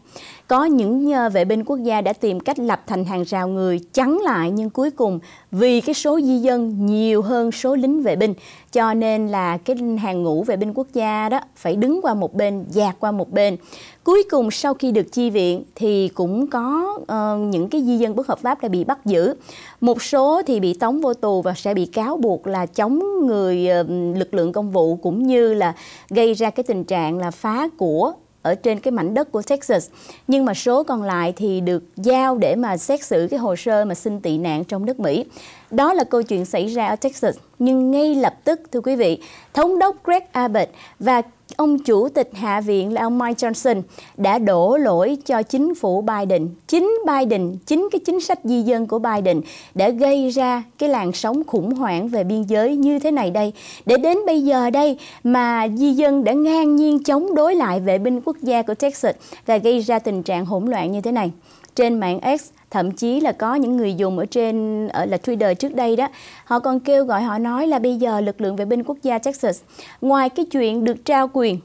có những ờ, vệ binh quốc gia đã tìm cách lập thành hàng rào người chắn lại nhưng cuối cùng vì cái số di dân nhiều hơn số lính vệ binh cho nên là cái hàng ngũ vệ binh quốc gia đó phải đứng qua một bên dạt qua một bên cuối cùng sau khi được chi viện thì cũng có uh, những cái di dân bất hợp pháp đã bị bắt giữ một số thì bị tống vô tù và sẽ bị cáo buộc là chống người uh, lực lượng công vụ cũng như là gây ra cái tình trạng là phá của ở trên cái mảnh đất của Texas nhưng mà số còn lại thì được giao để mà xét xử cái hồ sơ mà xin tị nạn trong nước Mỹ. Đó là câu chuyện xảy ra ở Texas nhưng ngay lập tức thưa quý vị, thống đốc Greg Abbott và ông chủ tịch Hạ viện là ông Mike Johnson đã đổ lỗi cho chính phủ Biden, chính Biden, chính cái chính sách di dân của Biden đã gây ra cái làn sóng khủng hoảng về biên giới như thế này đây. Để đến bây giờ đây mà di dân đã ngang nhiên chống đối lại vệ binh quốc gia của Texas và gây ra tình trạng hỗn loạn như thế này. Trên mạng X, thậm chí là có những người dùng ở trên ở là Twitter trước đây đó họ còn kêu gọi họ nói là bây giờ lực lượng vệ binh quốc gia Texas ngoài cái chuyện được trao quyền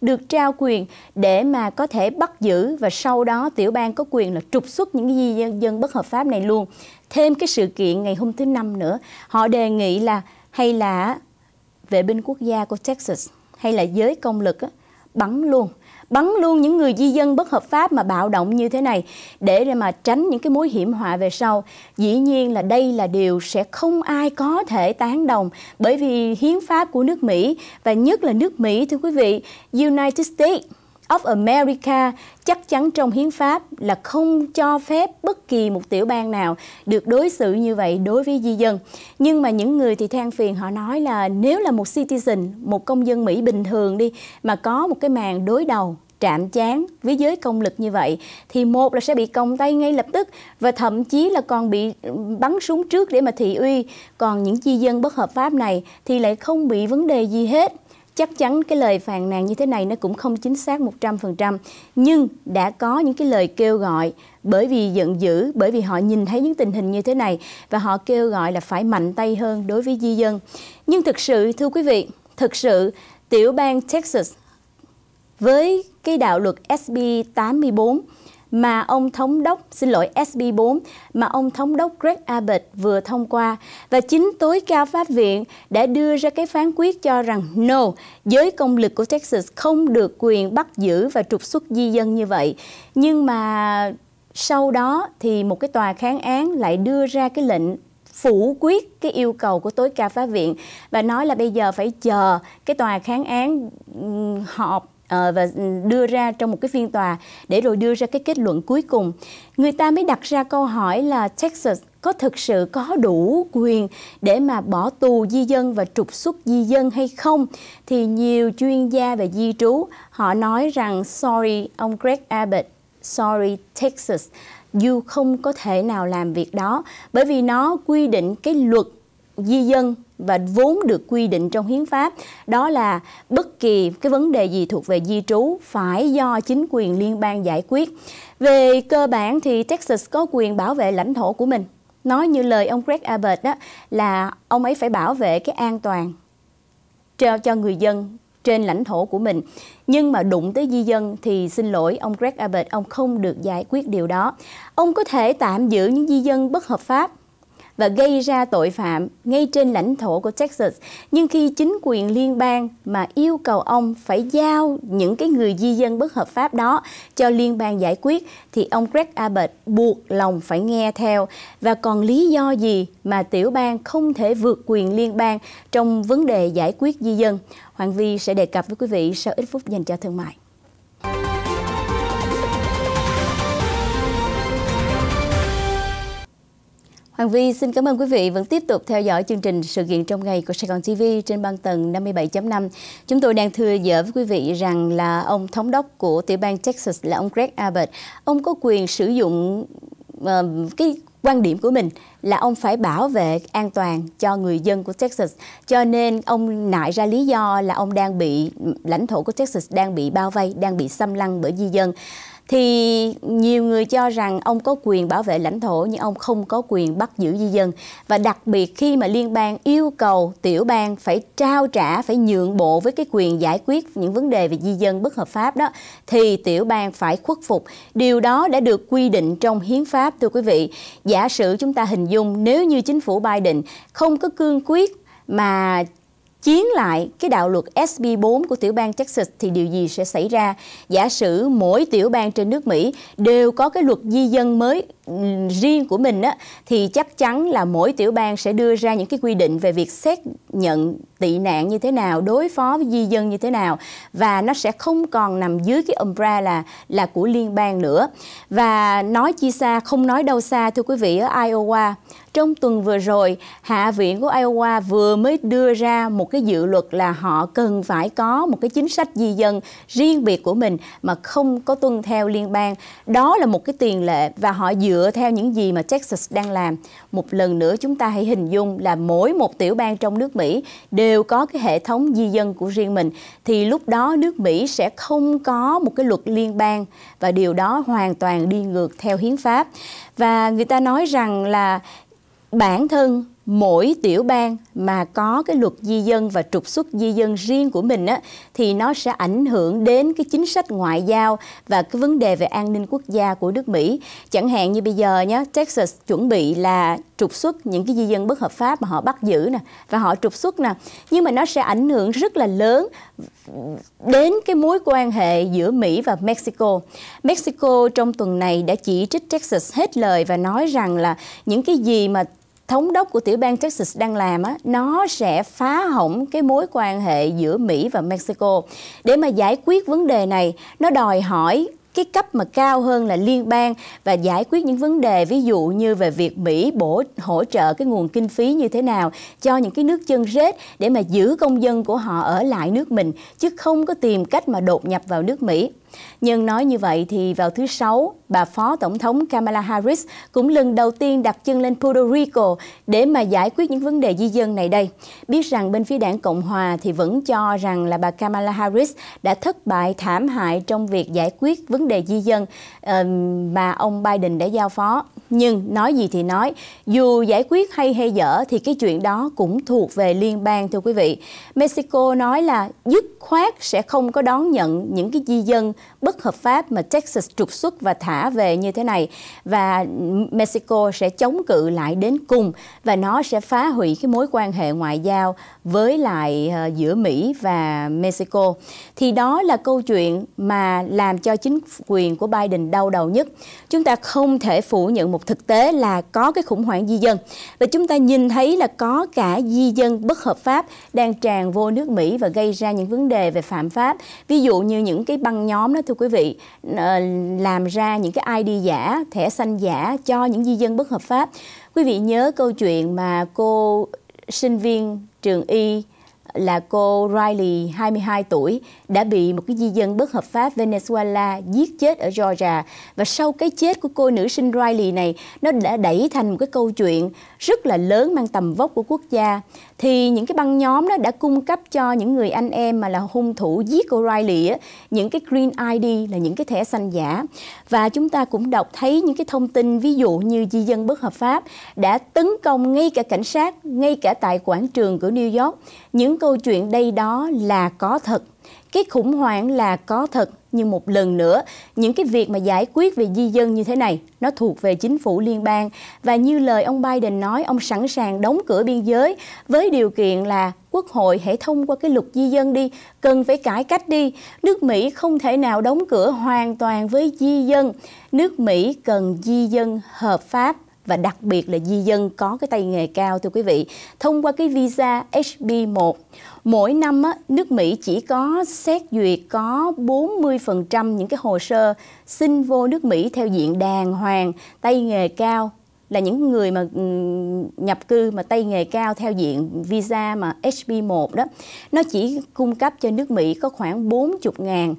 được trao quyền để mà có thể bắt giữ và sau đó tiểu bang có quyền là trục xuất những di dân, dân bất hợp pháp này luôn. Thêm cái sự kiện ngày hôm thứ năm nữa, họ đề nghị là hay là vệ binh quốc gia của Texas hay là giới công lực á, bắn luôn bắn luôn những người di dân bất hợp pháp mà bạo động như thế này để mà tránh những cái mối hiểm họa về sau. Dĩ nhiên là đây là điều sẽ không ai có thể tán đồng bởi vì hiến pháp của nước Mỹ và nhất là nước Mỹ thưa quý vị, United States of America chắc chắn trong hiến pháp là không cho phép bất kỳ một tiểu bang nào được đối xử như vậy đối với di dân. Nhưng mà những người thì than phiền họ nói là nếu là một citizen, một công dân Mỹ bình thường đi mà có một cái màn đối đầu trạm chán với giới công lực như vậy thì một là sẽ bị còng tay ngay lập tức và thậm chí là còn bị ừ, bắn súng trước để mà thị uy còn những di dân bất hợp pháp này thì lại không bị vấn đề gì hết chắc chắn cái lời phàn nàn như thế này nó cũng không chính xác 100%, nhưng đã có những cái lời kêu gọi bởi vì giận dữ, bởi vì họ nhìn thấy những tình hình như thế này và họ kêu gọi là phải mạnh tay hơn đối với di dân. Nhưng thực sự thưa quý vị, thực sự tiểu bang Texas với cái đạo luật SB 84 mà ông thống đốc, xin lỗi SB4 mà ông thống đốc Greg Abbott vừa thông qua và chính tối cao pháp viện đã đưa ra cái phán quyết cho rằng no, giới công lực của Texas không được quyền bắt giữ và trục xuất di dân như vậy. Nhưng mà sau đó thì một cái tòa kháng án lại đưa ra cái lệnh phủ quyết cái yêu cầu của tối cao pháp viện và nói là bây giờ phải chờ cái tòa kháng án họp Ờ, và ừ, đưa ra trong một cái phiên tòa để rồi đưa ra cái kết luận cuối cùng. Người ta mới đặt ra câu hỏi là Texas có thực sự có đủ quyền để mà bỏ tù di dân và trục xuất di dân hay không thì nhiều chuyên gia về di trú họ nói rằng sorry ông Greg Abbott, sorry Texas, you không có thể nào làm việc đó bởi vì nó quy định cái luật di dân và vốn được quy định trong hiến pháp đó là bất kỳ cái vấn đề gì thuộc về di trú phải do chính quyền liên bang giải quyết. Về cơ bản thì Texas có quyền bảo vệ lãnh thổ của mình. Nói như lời ông Greg Abbott đó là ông ấy phải bảo vệ cái an toàn cho cho người dân trên lãnh thổ của mình. Nhưng mà đụng tới di dân thì xin lỗi ông Greg Abbott, ông không được giải quyết điều đó. Ông có thể tạm giữ những di dân bất hợp pháp và gây ra tội phạm ngay trên lãnh thổ của Texas. Nhưng khi chính quyền liên bang mà yêu cầu ông phải giao những cái người di dân bất hợp pháp đó cho liên bang giải quyết thì ông Greg Abbott buộc lòng phải nghe theo và còn lý do gì mà tiểu bang không thể vượt quyền liên bang trong vấn đề giải quyết di dân. Hoàng Vi sẽ đề cập với quý vị sau ít phút dành cho thương mại. Hoàng Vi xin cảm ơn quý vị vẫn tiếp tục theo dõi chương trình sự kiện trong ngày của Sài Gòn TV trên băng tầng 57.5. Chúng tôi đang thưa dỡ với quý vị rằng là ông thống đốc của tiểu bang Texas là ông Greg Abbott, ông có quyền sử dụng uh, cái quan điểm của mình là ông phải bảo vệ an toàn cho người dân của Texas. Cho nên ông nại ra lý do là ông đang bị lãnh thổ của Texas đang bị bao vây, đang bị xâm lăng bởi di dân thì nhiều người cho rằng ông có quyền bảo vệ lãnh thổ nhưng ông không có quyền bắt giữ di dân và đặc biệt khi mà liên bang yêu cầu tiểu bang phải trao trả phải nhượng bộ với cái quyền giải quyết những vấn đề về di dân bất hợp pháp đó thì tiểu bang phải khuất phục điều đó đã được quy định trong hiến pháp thưa quý vị giả sử chúng ta hình dung nếu như chính phủ Biden không có cương quyết mà chiến lại cái đạo luật SB4 của tiểu bang Texas thì điều gì sẽ xảy ra? Giả sử mỗi tiểu bang trên nước Mỹ đều có cái luật di dân mới ừ, riêng của mình á, thì chắc chắn là mỗi tiểu bang sẽ đưa ra những cái quy định về việc xét nhận tị nạn như thế nào, đối phó với di dân như thế nào và nó sẽ không còn nằm dưới cái umbrella là là của liên bang nữa. Và nói chi xa không nói đâu xa thưa quý vị ở Iowa trong tuần vừa rồi, Hạ viện của Iowa vừa mới đưa ra một cái dự luật là họ cần phải có một cái chính sách di dân riêng biệt của mình mà không có tuân theo liên bang. Đó là một cái tiền lệ và họ dựa theo những gì mà Texas đang làm. Một lần nữa chúng ta hãy hình dung là mỗi một tiểu bang trong nước Mỹ Mỹ đều có cái hệ thống di dân của riêng mình thì lúc đó nước Mỹ sẽ không có một cái luật liên bang và điều đó hoàn toàn đi ngược theo hiến pháp. Và người ta nói rằng là bản thân mỗi tiểu bang mà có cái luật di dân và trục xuất di dân riêng của mình á, thì nó sẽ ảnh hưởng đến cái chính sách ngoại giao và cái vấn đề về an ninh quốc gia của nước Mỹ. Chẳng hạn như bây giờ nhé, Texas chuẩn bị là trục xuất những cái di dân bất hợp pháp mà họ bắt giữ nè và họ trục xuất nè, nhưng mà nó sẽ ảnh hưởng rất là lớn đến cái mối quan hệ giữa Mỹ và Mexico. Mexico trong tuần này đã chỉ trích Texas hết lời và nói rằng là những cái gì mà thống đốc của tiểu bang Texas đang làm á, nó sẽ phá hỏng cái mối quan hệ giữa Mỹ và Mexico. Để mà giải quyết vấn đề này, nó đòi hỏi cái cấp mà cao hơn là liên bang và giải quyết những vấn đề ví dụ như về việc Mỹ bổ hỗ trợ cái nguồn kinh phí như thế nào cho những cái nước chân rết để mà giữ công dân của họ ở lại nước mình chứ không có tìm cách mà đột nhập vào nước Mỹ. Nhưng nói như vậy thì vào thứ Sáu, bà Phó Tổng thống Kamala Harris cũng lần đầu tiên đặt chân lên Puerto Rico để mà giải quyết những vấn đề di dân này đây. Biết rằng bên phía đảng Cộng Hòa thì vẫn cho rằng là bà Kamala Harris đã thất bại thảm hại trong việc giải quyết vấn đề di dân ờ, mà ông Biden đã giao phó nhưng nói gì thì nói, dù giải quyết hay hay dở thì cái chuyện đó cũng thuộc về liên bang thưa quý vị. Mexico nói là dứt khoát sẽ không có đón nhận những cái di dân bất hợp pháp mà Texas trục xuất và thả về như thế này và Mexico sẽ chống cự lại đến cùng và nó sẽ phá hủy cái mối quan hệ ngoại giao với lại ờ, giữa Mỹ và Mexico. Thì đó là câu chuyện mà làm cho chính quyền của Biden đau đầu nhất. Chúng ta không thể phủ nhận một thực tế là có cái khủng hoảng di dân và chúng ta nhìn thấy là có cả di dân bất hợp pháp đang tràn vô nước Mỹ và gây ra những vấn đề về phạm pháp ví dụ như những cái băng nhóm đó thưa quý vị ờ, làm ra những cái ID giả thẻ xanh giả cho những di dân bất hợp pháp quý vị nhớ câu chuyện mà cô sinh viên trường y là cô Riley, 22 tuổi, đã bị một cái di dân bất hợp pháp Venezuela giết chết ở Georgia. Và sau cái chết của cô nữ sinh Riley này, nó đã đẩy thành một cái câu chuyện rất là lớn mang tầm vóc của quốc gia thì những cái băng nhóm đó đã cung cấp cho những người anh em mà là hung thủ giết O'Reilly á, những cái green ID là những cái thẻ xanh giả và chúng ta cũng đọc thấy những cái thông tin ví dụ như di dân bất hợp pháp đã tấn công ngay cả cảnh sát ngay cả tại quảng trường của New York những câu chuyện đây đó là có thật cái khủng hoảng là có thật nhưng một lần nữa, những cái việc mà giải quyết về di dân như thế này, nó thuộc về chính phủ liên bang. Và như lời ông Biden nói, ông sẵn sàng đóng cửa biên giới với điều kiện là Quốc hội hãy thông qua cái luật di dân đi, cần phải cải cách đi. Nước Mỹ không thể nào đóng cửa hoàn toàn với di dân. Nước Mỹ cần di dân hợp pháp và đặc biệt là di dân có cái tay nghề cao thưa quý vị thông qua cái visa HB1 mỗi năm nước Mỹ chỉ có xét duyệt có 40% những cái hồ sơ xin vô nước Mỹ theo diện đàng hoàng, tay nghề cao là những người mà ừ, nhập cư mà tay nghề cao theo diện visa mà HB1 đó nó chỉ cung cấp cho nước Mỹ có khoảng 40 ngàn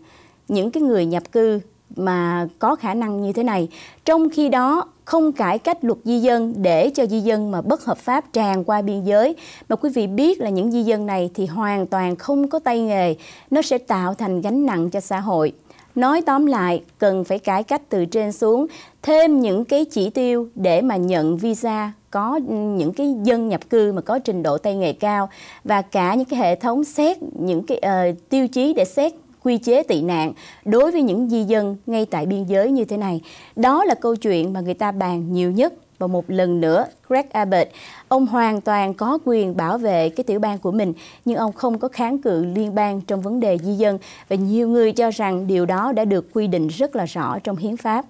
những cái người nhập cư mà có khả năng như thế này. Trong khi đó, không cải cách luật di dân để cho di dân mà bất hợp pháp tràn qua biên giới. Mà quý vị biết là những di dân này thì hoàn toàn không có tay nghề, nó sẽ tạo thành gánh nặng cho xã hội. Nói tóm lại, cần phải cải cách từ trên xuống, thêm những cái chỉ tiêu để mà nhận visa có những cái dân nhập cư mà có trình độ tay nghề cao và cả những cái hệ thống xét những cái uh, tiêu chí để xét quy chế tị nạn đối với những di dân ngay tại biên giới như thế này. Đó là câu chuyện mà người ta bàn nhiều nhất và một lần nữa Greg Abbott, ông hoàn toàn có quyền bảo vệ cái tiểu bang của mình nhưng ông không có kháng cự liên bang trong vấn đề di dân và nhiều người cho rằng điều đó đã được quy định rất là rõ trong hiến pháp.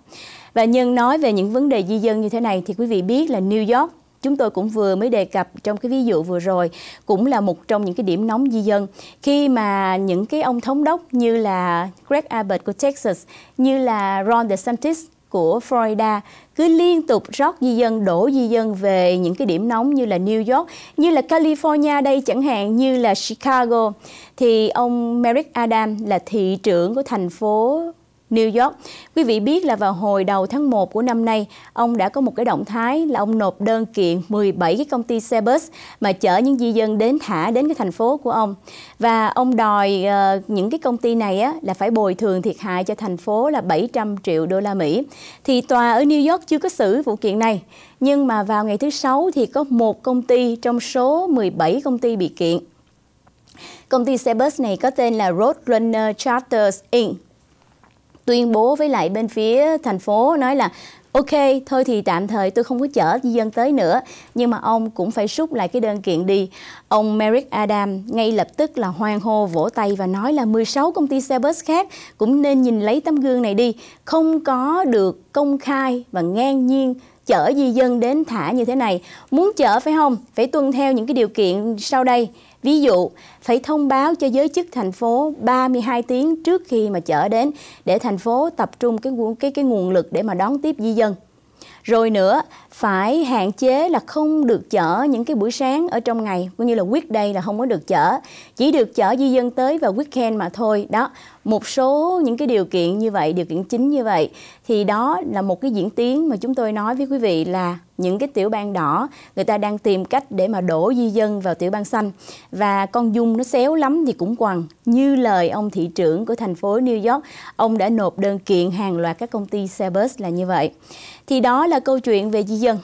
Và nhân nói về những vấn đề di dân như thế này thì quý vị biết là New York chúng tôi cũng vừa mới đề cập trong cái ví dụ vừa rồi cũng là một trong những cái điểm nóng di dân khi mà những cái ông thống đốc như là Greg Abbott của Texas như là Ron DeSantis của Florida cứ liên tục rót di dân, đổ di dân về những cái điểm nóng như là New York, như là California đây chẳng hạn, như là Chicago. Thì ông Merrick Adam là thị trưởng của thành phố New York. Quý vị biết là vào hồi đầu tháng 1 của năm nay, ông đã có một cái động thái là ông nộp đơn kiện 17 cái công ty xe bus mà chở những di dân đến thả đến cái thành phố của ông. Và ông đòi uh, những cái công ty này á, là phải bồi thường thiệt hại cho thành phố là 700 triệu đô la Mỹ. Thì tòa ở New York chưa có xử vụ kiện này. Nhưng mà vào ngày thứ Sáu thì có một công ty trong số 17 công ty bị kiện Công ty xe bus này có tên là Roadrunner Charters Inc tuyên bố với lại bên phía thành phố nói là ok thôi thì tạm thời tôi không có chở di dân tới nữa nhưng mà ông cũng phải rút lại cái đơn kiện đi ông Merrick Adam ngay lập tức là hoan hô vỗ tay và nói là 16 công ty xe bus khác cũng nên nhìn lấy tấm gương này đi không có được công khai và ngang nhiên chở di dân đến thả như thế này muốn chở phải không phải tuân theo những cái điều kiện sau đây Ví dụ, phải thông báo cho giới chức thành phố 32 tiếng trước khi mà chở đến để thành phố tập trung cái cái cái nguồn lực để mà đón tiếp di dân. Rồi nữa, phải hạn chế là không được chở những cái buổi sáng ở trong ngày, cũng như là quyết đây là không có được chở chỉ được chở di dân tới vào weekend mà thôi đó một số những cái điều kiện như vậy điều kiện chính như vậy thì đó là một cái diễn tiến mà chúng tôi nói với quý vị là những cái tiểu bang đỏ người ta đang tìm cách để mà đổ di dân vào tiểu bang xanh và con dung nó xéo lắm thì cũng quằn như lời ông thị trưởng của thành phố New York ông đã nộp đơn kiện hàng loạt các công ty xe bus là như vậy thì đó là câu chuyện về di dân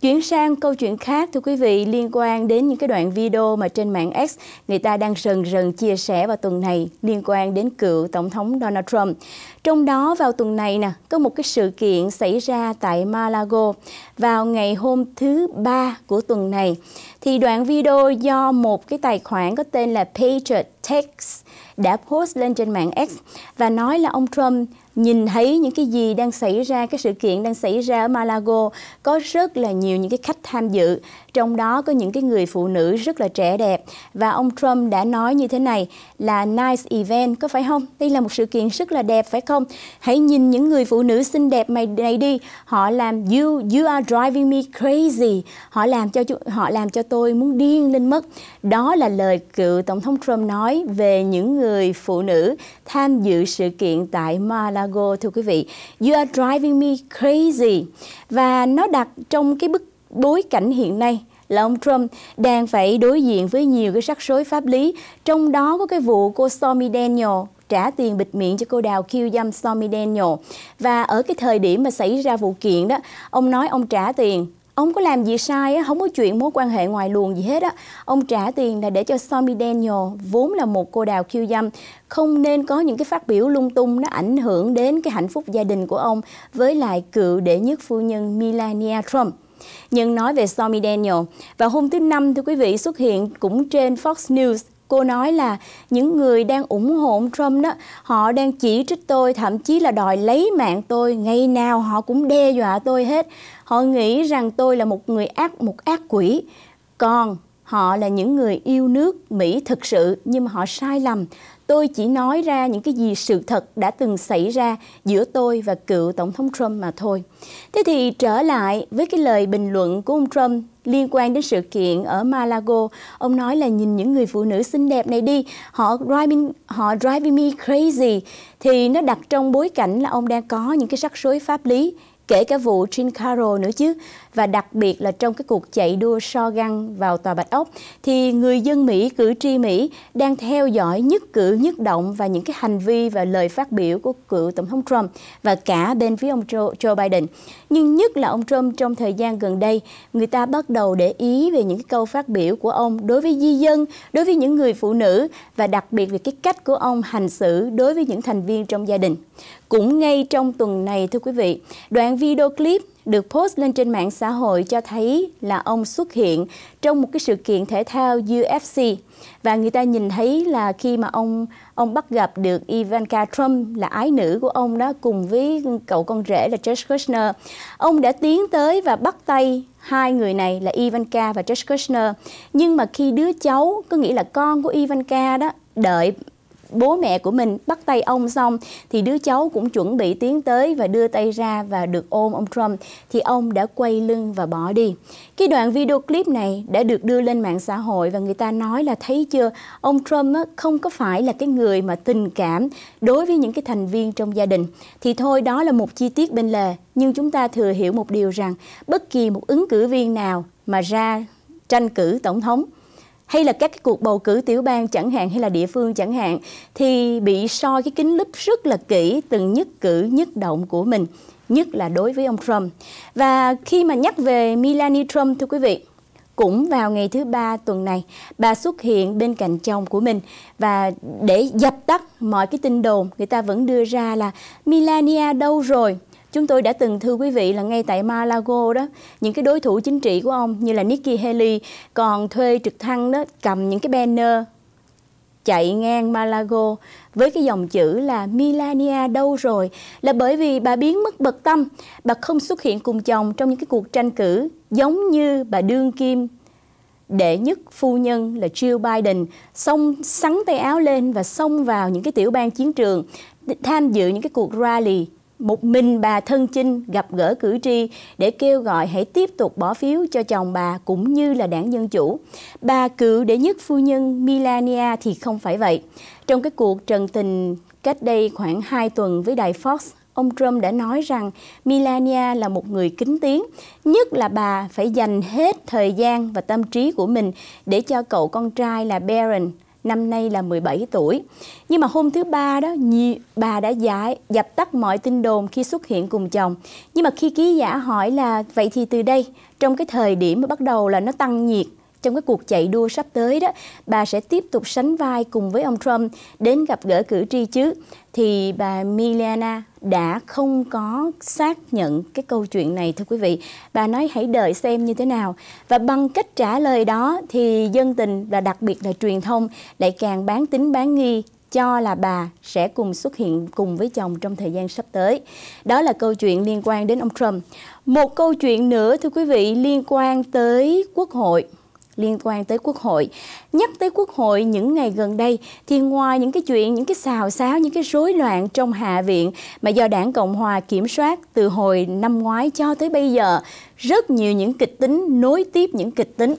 Chuyển sang câu chuyện khác thưa quý vị liên quan đến những cái đoạn video mà trên mạng X người ta đang sần rần chia sẻ vào tuần này liên quan đến cựu Tổng thống Donald Trump. Trong đó vào tuần này nè có một cái sự kiện xảy ra tại Malago vào ngày hôm thứ ba của tuần này. Thì đoạn video do một cái tài khoản có tên là Patriot Text đã post lên trên mạng X và nói là ông Trump nhìn thấy những cái gì đang xảy ra, cái sự kiện đang xảy ra ở Malago có rất là nhiều những cái khách tham dự trong đó có những cái người phụ nữ rất là trẻ đẹp và ông Trump đã nói như thế này là nice event có phải không? Đây là một sự kiện rất là đẹp phải không? Hãy nhìn những người phụ nữ xinh đẹp mày này đi, họ làm you you are driving me crazy. Họ làm cho họ làm cho tôi muốn điên lên mất. Đó là lời cựu tổng thống Trump nói về những người phụ nữ tham dự sự kiện tại Malago thưa quý vị. You are driving me crazy. Và nó đặt trong cái bức bối cảnh hiện nay là ông Trump đang phải đối diện với nhiều cái sắc rối pháp lý, trong đó có cái vụ cô Stormy Daniel trả tiền bịt miệng cho cô đào khiêu dâm Stormy Daniel. Và ở cái thời điểm mà xảy ra vụ kiện đó, ông nói ông trả tiền, ông có làm gì sai á, không có chuyện mối quan hệ ngoài luồng gì hết á. Ông trả tiền là để cho Stormy Daniel, vốn là một cô đào khiêu dâm, không nên có những cái phát biểu lung tung nó ảnh hưởng đến cái hạnh phúc gia đình của ông với lại cựu đệ nhất phu nhân Melania Trump. Nhưng nói về Stormy Daniel, vào hôm thứ Năm, thưa quý vị, xuất hiện cũng trên Fox News Cô nói là những người đang ủng hộ Trump đó, họ đang chỉ trích tôi, thậm chí là đòi lấy mạng tôi, ngày nào họ cũng đe dọa tôi hết. Họ nghĩ rằng tôi là một người ác, một ác quỷ. Còn họ là những người yêu nước Mỹ thực sự nhưng mà họ sai lầm. Tôi chỉ nói ra những cái gì sự thật đã từng xảy ra giữa tôi và cựu Tổng thống Trump mà thôi. Thế thì trở lại với cái lời bình luận của ông Trump liên quan đến sự kiện ở Malago. Ông nói là nhìn những người phụ nữ xinh đẹp này đi, họ driving họ driving me crazy thì nó đặt trong bối cảnh là ông đang có những cái sắc rối pháp lý kể cả vụ Jean Carroll nữa chứ và đặc biệt là trong cái cuộc chạy đua so găng vào Tòa Bạch Ốc thì người dân Mỹ, cử tri Mỹ đang theo dõi nhất cử nhất động và những cái hành vi và lời phát biểu của cựu Tổng thống Trump và cả bên phía ông Joe, Joe Biden. Nhưng nhất là ông Trump trong thời gian gần đây, người ta bắt đầu để ý về những câu phát biểu của ông đối với di dân, đối với những người phụ nữ và đặc biệt về cái cách của ông hành xử đối với những thành viên trong gia đình. Cũng ngay trong tuần này thưa quý vị, đoạn video clip được post lên trên mạng xã hội cho thấy là ông xuất hiện trong một cái sự kiện thể thao UFC và người ta nhìn thấy là khi mà ông ông bắt gặp được Ivanka Trump là ái nữ của ông đó cùng với cậu con rể là Josh Kushner, ông đã tiến tới và bắt tay hai người này là Ivanka và Josh Kushner. Nhưng mà khi đứa cháu, có nghĩa là con của Ivanka đó đợi bố mẹ của mình bắt tay ông xong thì đứa cháu cũng chuẩn bị tiến tới và đưa tay ra và được ôm ông Trump thì ông đã quay lưng và bỏ đi. Cái đoạn video clip này đã được đưa lên mạng xã hội và người ta nói là thấy chưa, ông Trump không có phải là cái người mà tình cảm đối với những cái thành viên trong gia đình. Thì thôi đó là một chi tiết bên lề, nhưng chúng ta thừa hiểu một điều rằng bất kỳ một ứng cử viên nào mà ra tranh cử tổng thống hay là các cái cuộc bầu cử tiểu bang chẳng hạn hay là địa phương chẳng hạn thì bị soi cái kính lúp rất là kỹ từng nhất cử nhất động của mình nhất là đối với ông Trump và khi mà nhắc về Melania Trump thưa quý vị cũng vào ngày thứ ba tuần này bà xuất hiện bên cạnh chồng của mình và để dập tắt mọi cái tin đồn người ta vẫn đưa ra là Melania đâu rồi Chúng tôi đã từng thưa quý vị là ngay tại Malago đó, những cái đối thủ chính trị của ông như là Nikki Haley còn thuê trực thăng đó cầm những cái banner chạy ngang Malago với cái dòng chữ là Melania đâu rồi là bởi vì bà biến mất bật tâm, bà không xuất hiện cùng chồng trong những cái cuộc tranh cử giống như bà đương kim đệ nhất phu nhân là Jill Biden xông sắn tay áo lên và xông vào những cái tiểu bang chiến trường tham dự những cái cuộc rally một mình bà thân chinh gặp gỡ cử tri để kêu gọi hãy tiếp tục bỏ phiếu cho chồng bà cũng như là đảng Dân Chủ. Bà cựu đệ nhất phu nhân Melania thì không phải vậy. Trong cái cuộc trần tình cách đây khoảng 2 tuần với đài Fox, ông Trump đã nói rằng Melania là một người kính tiếng, nhất là bà phải dành hết thời gian và tâm trí của mình để cho cậu con trai là Barron năm nay là 17 tuổi. Nhưng mà hôm thứ ba đó, nhi, bà đã giải dập tắt mọi tin đồn khi xuất hiện cùng chồng. Nhưng mà khi ký giả hỏi là vậy thì từ đây, trong cái thời điểm mà bắt đầu là nó tăng nhiệt trong cái cuộc chạy đua sắp tới đó, bà sẽ tiếp tục sánh vai cùng với ông Trump đến gặp gỡ cử tri chứ. Thì bà Milena đã không có xác nhận cái câu chuyện này thưa quý vị. Bà nói hãy đợi xem như thế nào. Và bằng cách trả lời đó thì dân tình và đặc biệt là truyền thông lại càng bán tính bán nghi cho là bà sẽ cùng xuất hiện cùng với chồng trong thời gian sắp tới. Đó là câu chuyện liên quan đến ông Trump. Một câu chuyện nữa thưa quý vị liên quan tới Quốc hội liên quan tới quốc hội. Nhắc tới quốc hội những ngày gần đây thì ngoài những cái chuyện, những cái xào xáo, những cái rối loạn trong Hạ viện mà do đảng Cộng Hòa kiểm soát từ hồi năm ngoái cho tới bây giờ rất nhiều những kịch tính nối tiếp những kịch tính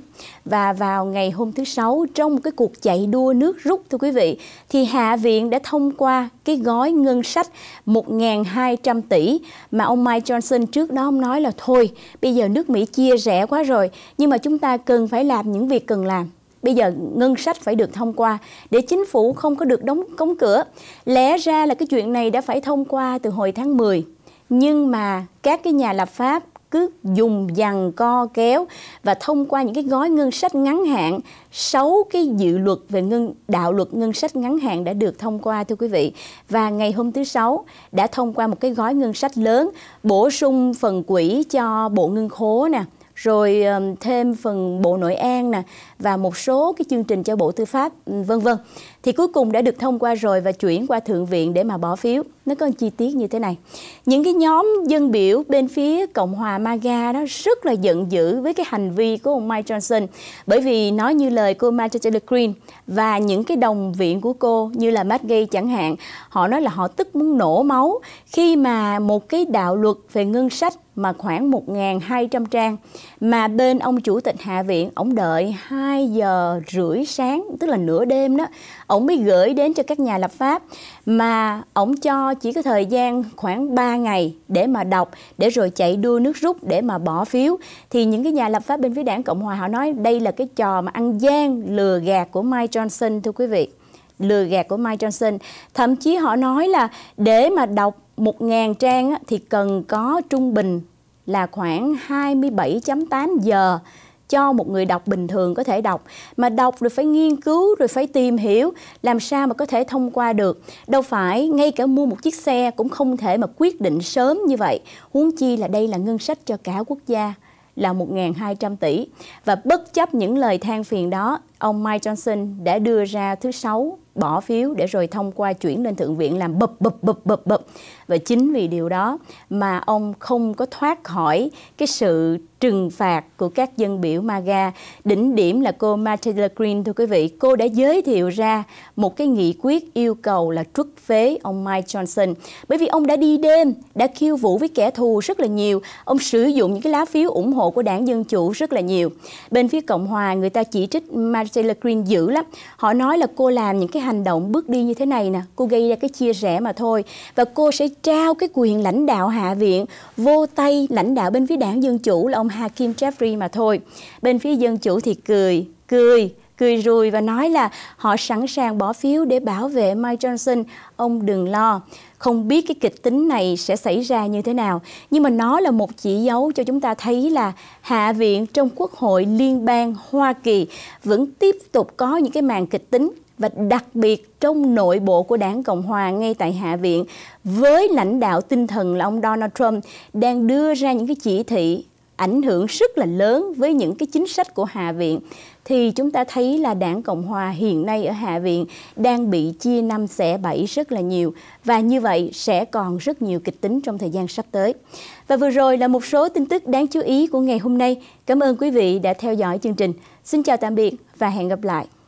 và vào ngày hôm thứ sáu trong một cái cuộc chạy đua nước rút thưa quý vị thì Hạ viện đã thông qua cái gói ngân sách 1.200 tỷ mà ông Mike Johnson trước đó ông nói là thôi bây giờ nước Mỹ chia rẽ quá rồi nhưng mà chúng ta cần phải làm những việc cần làm bây giờ ngân sách phải được thông qua để chính phủ không có được đóng cống cửa. Lẽ ra là cái chuyện này đã phải thông qua từ hồi tháng 10. Nhưng mà các cái nhà lập pháp cứ dùng dằn co kéo và thông qua những cái gói ngân sách ngắn hạn, 6 cái dự luật về ngân đạo luật ngân sách ngắn hạn đã được thông qua thưa quý vị. Và ngày hôm thứ sáu đã thông qua một cái gói ngân sách lớn bổ sung phần quỹ cho Bộ Ngân khố nè, rồi thêm phần Bộ Nội an nè và một số cái chương trình cho Bộ Tư pháp ừ, vân vân thì cuối cùng đã được thông qua rồi và chuyển qua thượng viện để mà bỏ phiếu nó có chi tiết như thế này những cái nhóm dân biểu bên phía cộng hòa maga đó rất là giận dữ với cái hành vi của ông mike johnson bởi vì nói như lời cô marjorie green và những cái đồng viện của cô như là matt gay chẳng hạn họ nói là họ tức muốn nổ máu khi mà một cái đạo luật về ngân sách mà khoảng 1.200 trang mà bên ông chủ tịch hạ viện ông đợi hai 2 giờ rưỡi sáng tức là nửa đêm đó ổng mới gửi đến cho các nhà lập pháp mà ổng cho chỉ có thời gian khoảng 3 ngày để mà đọc để rồi chạy đua nước rút để mà bỏ phiếu thì những cái nhà lập pháp bên phía đảng Cộng Hòa họ nói đây là cái trò mà ăn gian lừa gạt của Mike Johnson thưa quý vị lừa gạt của Mike Johnson thậm chí họ nói là để mà đọc 1.000 trang thì cần có trung bình là khoảng 27.8 giờ cho một người đọc bình thường có thể đọc mà đọc rồi phải nghiên cứu rồi phải tìm hiểu làm sao mà có thể thông qua được đâu phải ngay cả mua một chiếc xe cũng không thể mà quyết định sớm như vậy huống chi là đây là ngân sách cho cả quốc gia là 1.200 tỷ và bất chấp những lời than phiền đó ông Mike Johnson đã đưa ra thứ sáu bỏ phiếu để rồi thông qua chuyển lên thượng viện làm bập bập bập bập bập và chính vì điều đó mà ông không có thoát khỏi cái sự trừng phạt của các dân biểu MAGA đỉnh điểm là cô Matilda Green thưa quý vị cô đã giới thiệu ra một cái nghị quyết yêu cầu là truất phế ông Mike Johnson bởi vì ông đã đi đêm đã khiêu vũ với kẻ thù rất là nhiều ông sử dụng những cái lá phiếu ủng hộ của đảng dân chủ rất là nhiều bên phía cộng hòa người ta chỉ trích Taylor Green dữ lắm. Họ nói là cô làm những cái hành động bước đi như thế này nè, cô gây ra cái chia rẽ mà thôi. Và cô sẽ trao cái quyền lãnh đạo Hạ viện vô tay lãnh đạo bên phía đảng Dân Chủ là ông Hakim Jeffrey mà thôi. Bên phía Dân Chủ thì cười, cười, cười rùi và nói là họ sẵn sàng bỏ phiếu để bảo vệ Mike Johnson, ông đừng lo không biết cái kịch tính này sẽ xảy ra như thế nào nhưng mà nó là một chỉ dấu cho chúng ta thấy là hạ viện trong quốc hội liên bang hoa kỳ vẫn tiếp tục có những cái màn kịch tính và đặc biệt trong nội bộ của đảng Cộng Hòa ngay tại Hạ viện với lãnh đạo tinh thần là ông Donald Trump đang đưa ra những cái chỉ thị ảnh hưởng rất là lớn với những cái chính sách của Hạ viện thì chúng ta thấy là đảng Cộng Hòa hiện nay ở Hạ viện đang bị chia năm xẻ bảy rất là nhiều và như vậy sẽ còn rất nhiều kịch tính trong thời gian sắp tới. Và vừa rồi là một số tin tức đáng chú ý của ngày hôm nay. Cảm ơn quý vị đã theo dõi chương trình. Xin chào tạm biệt và hẹn gặp lại.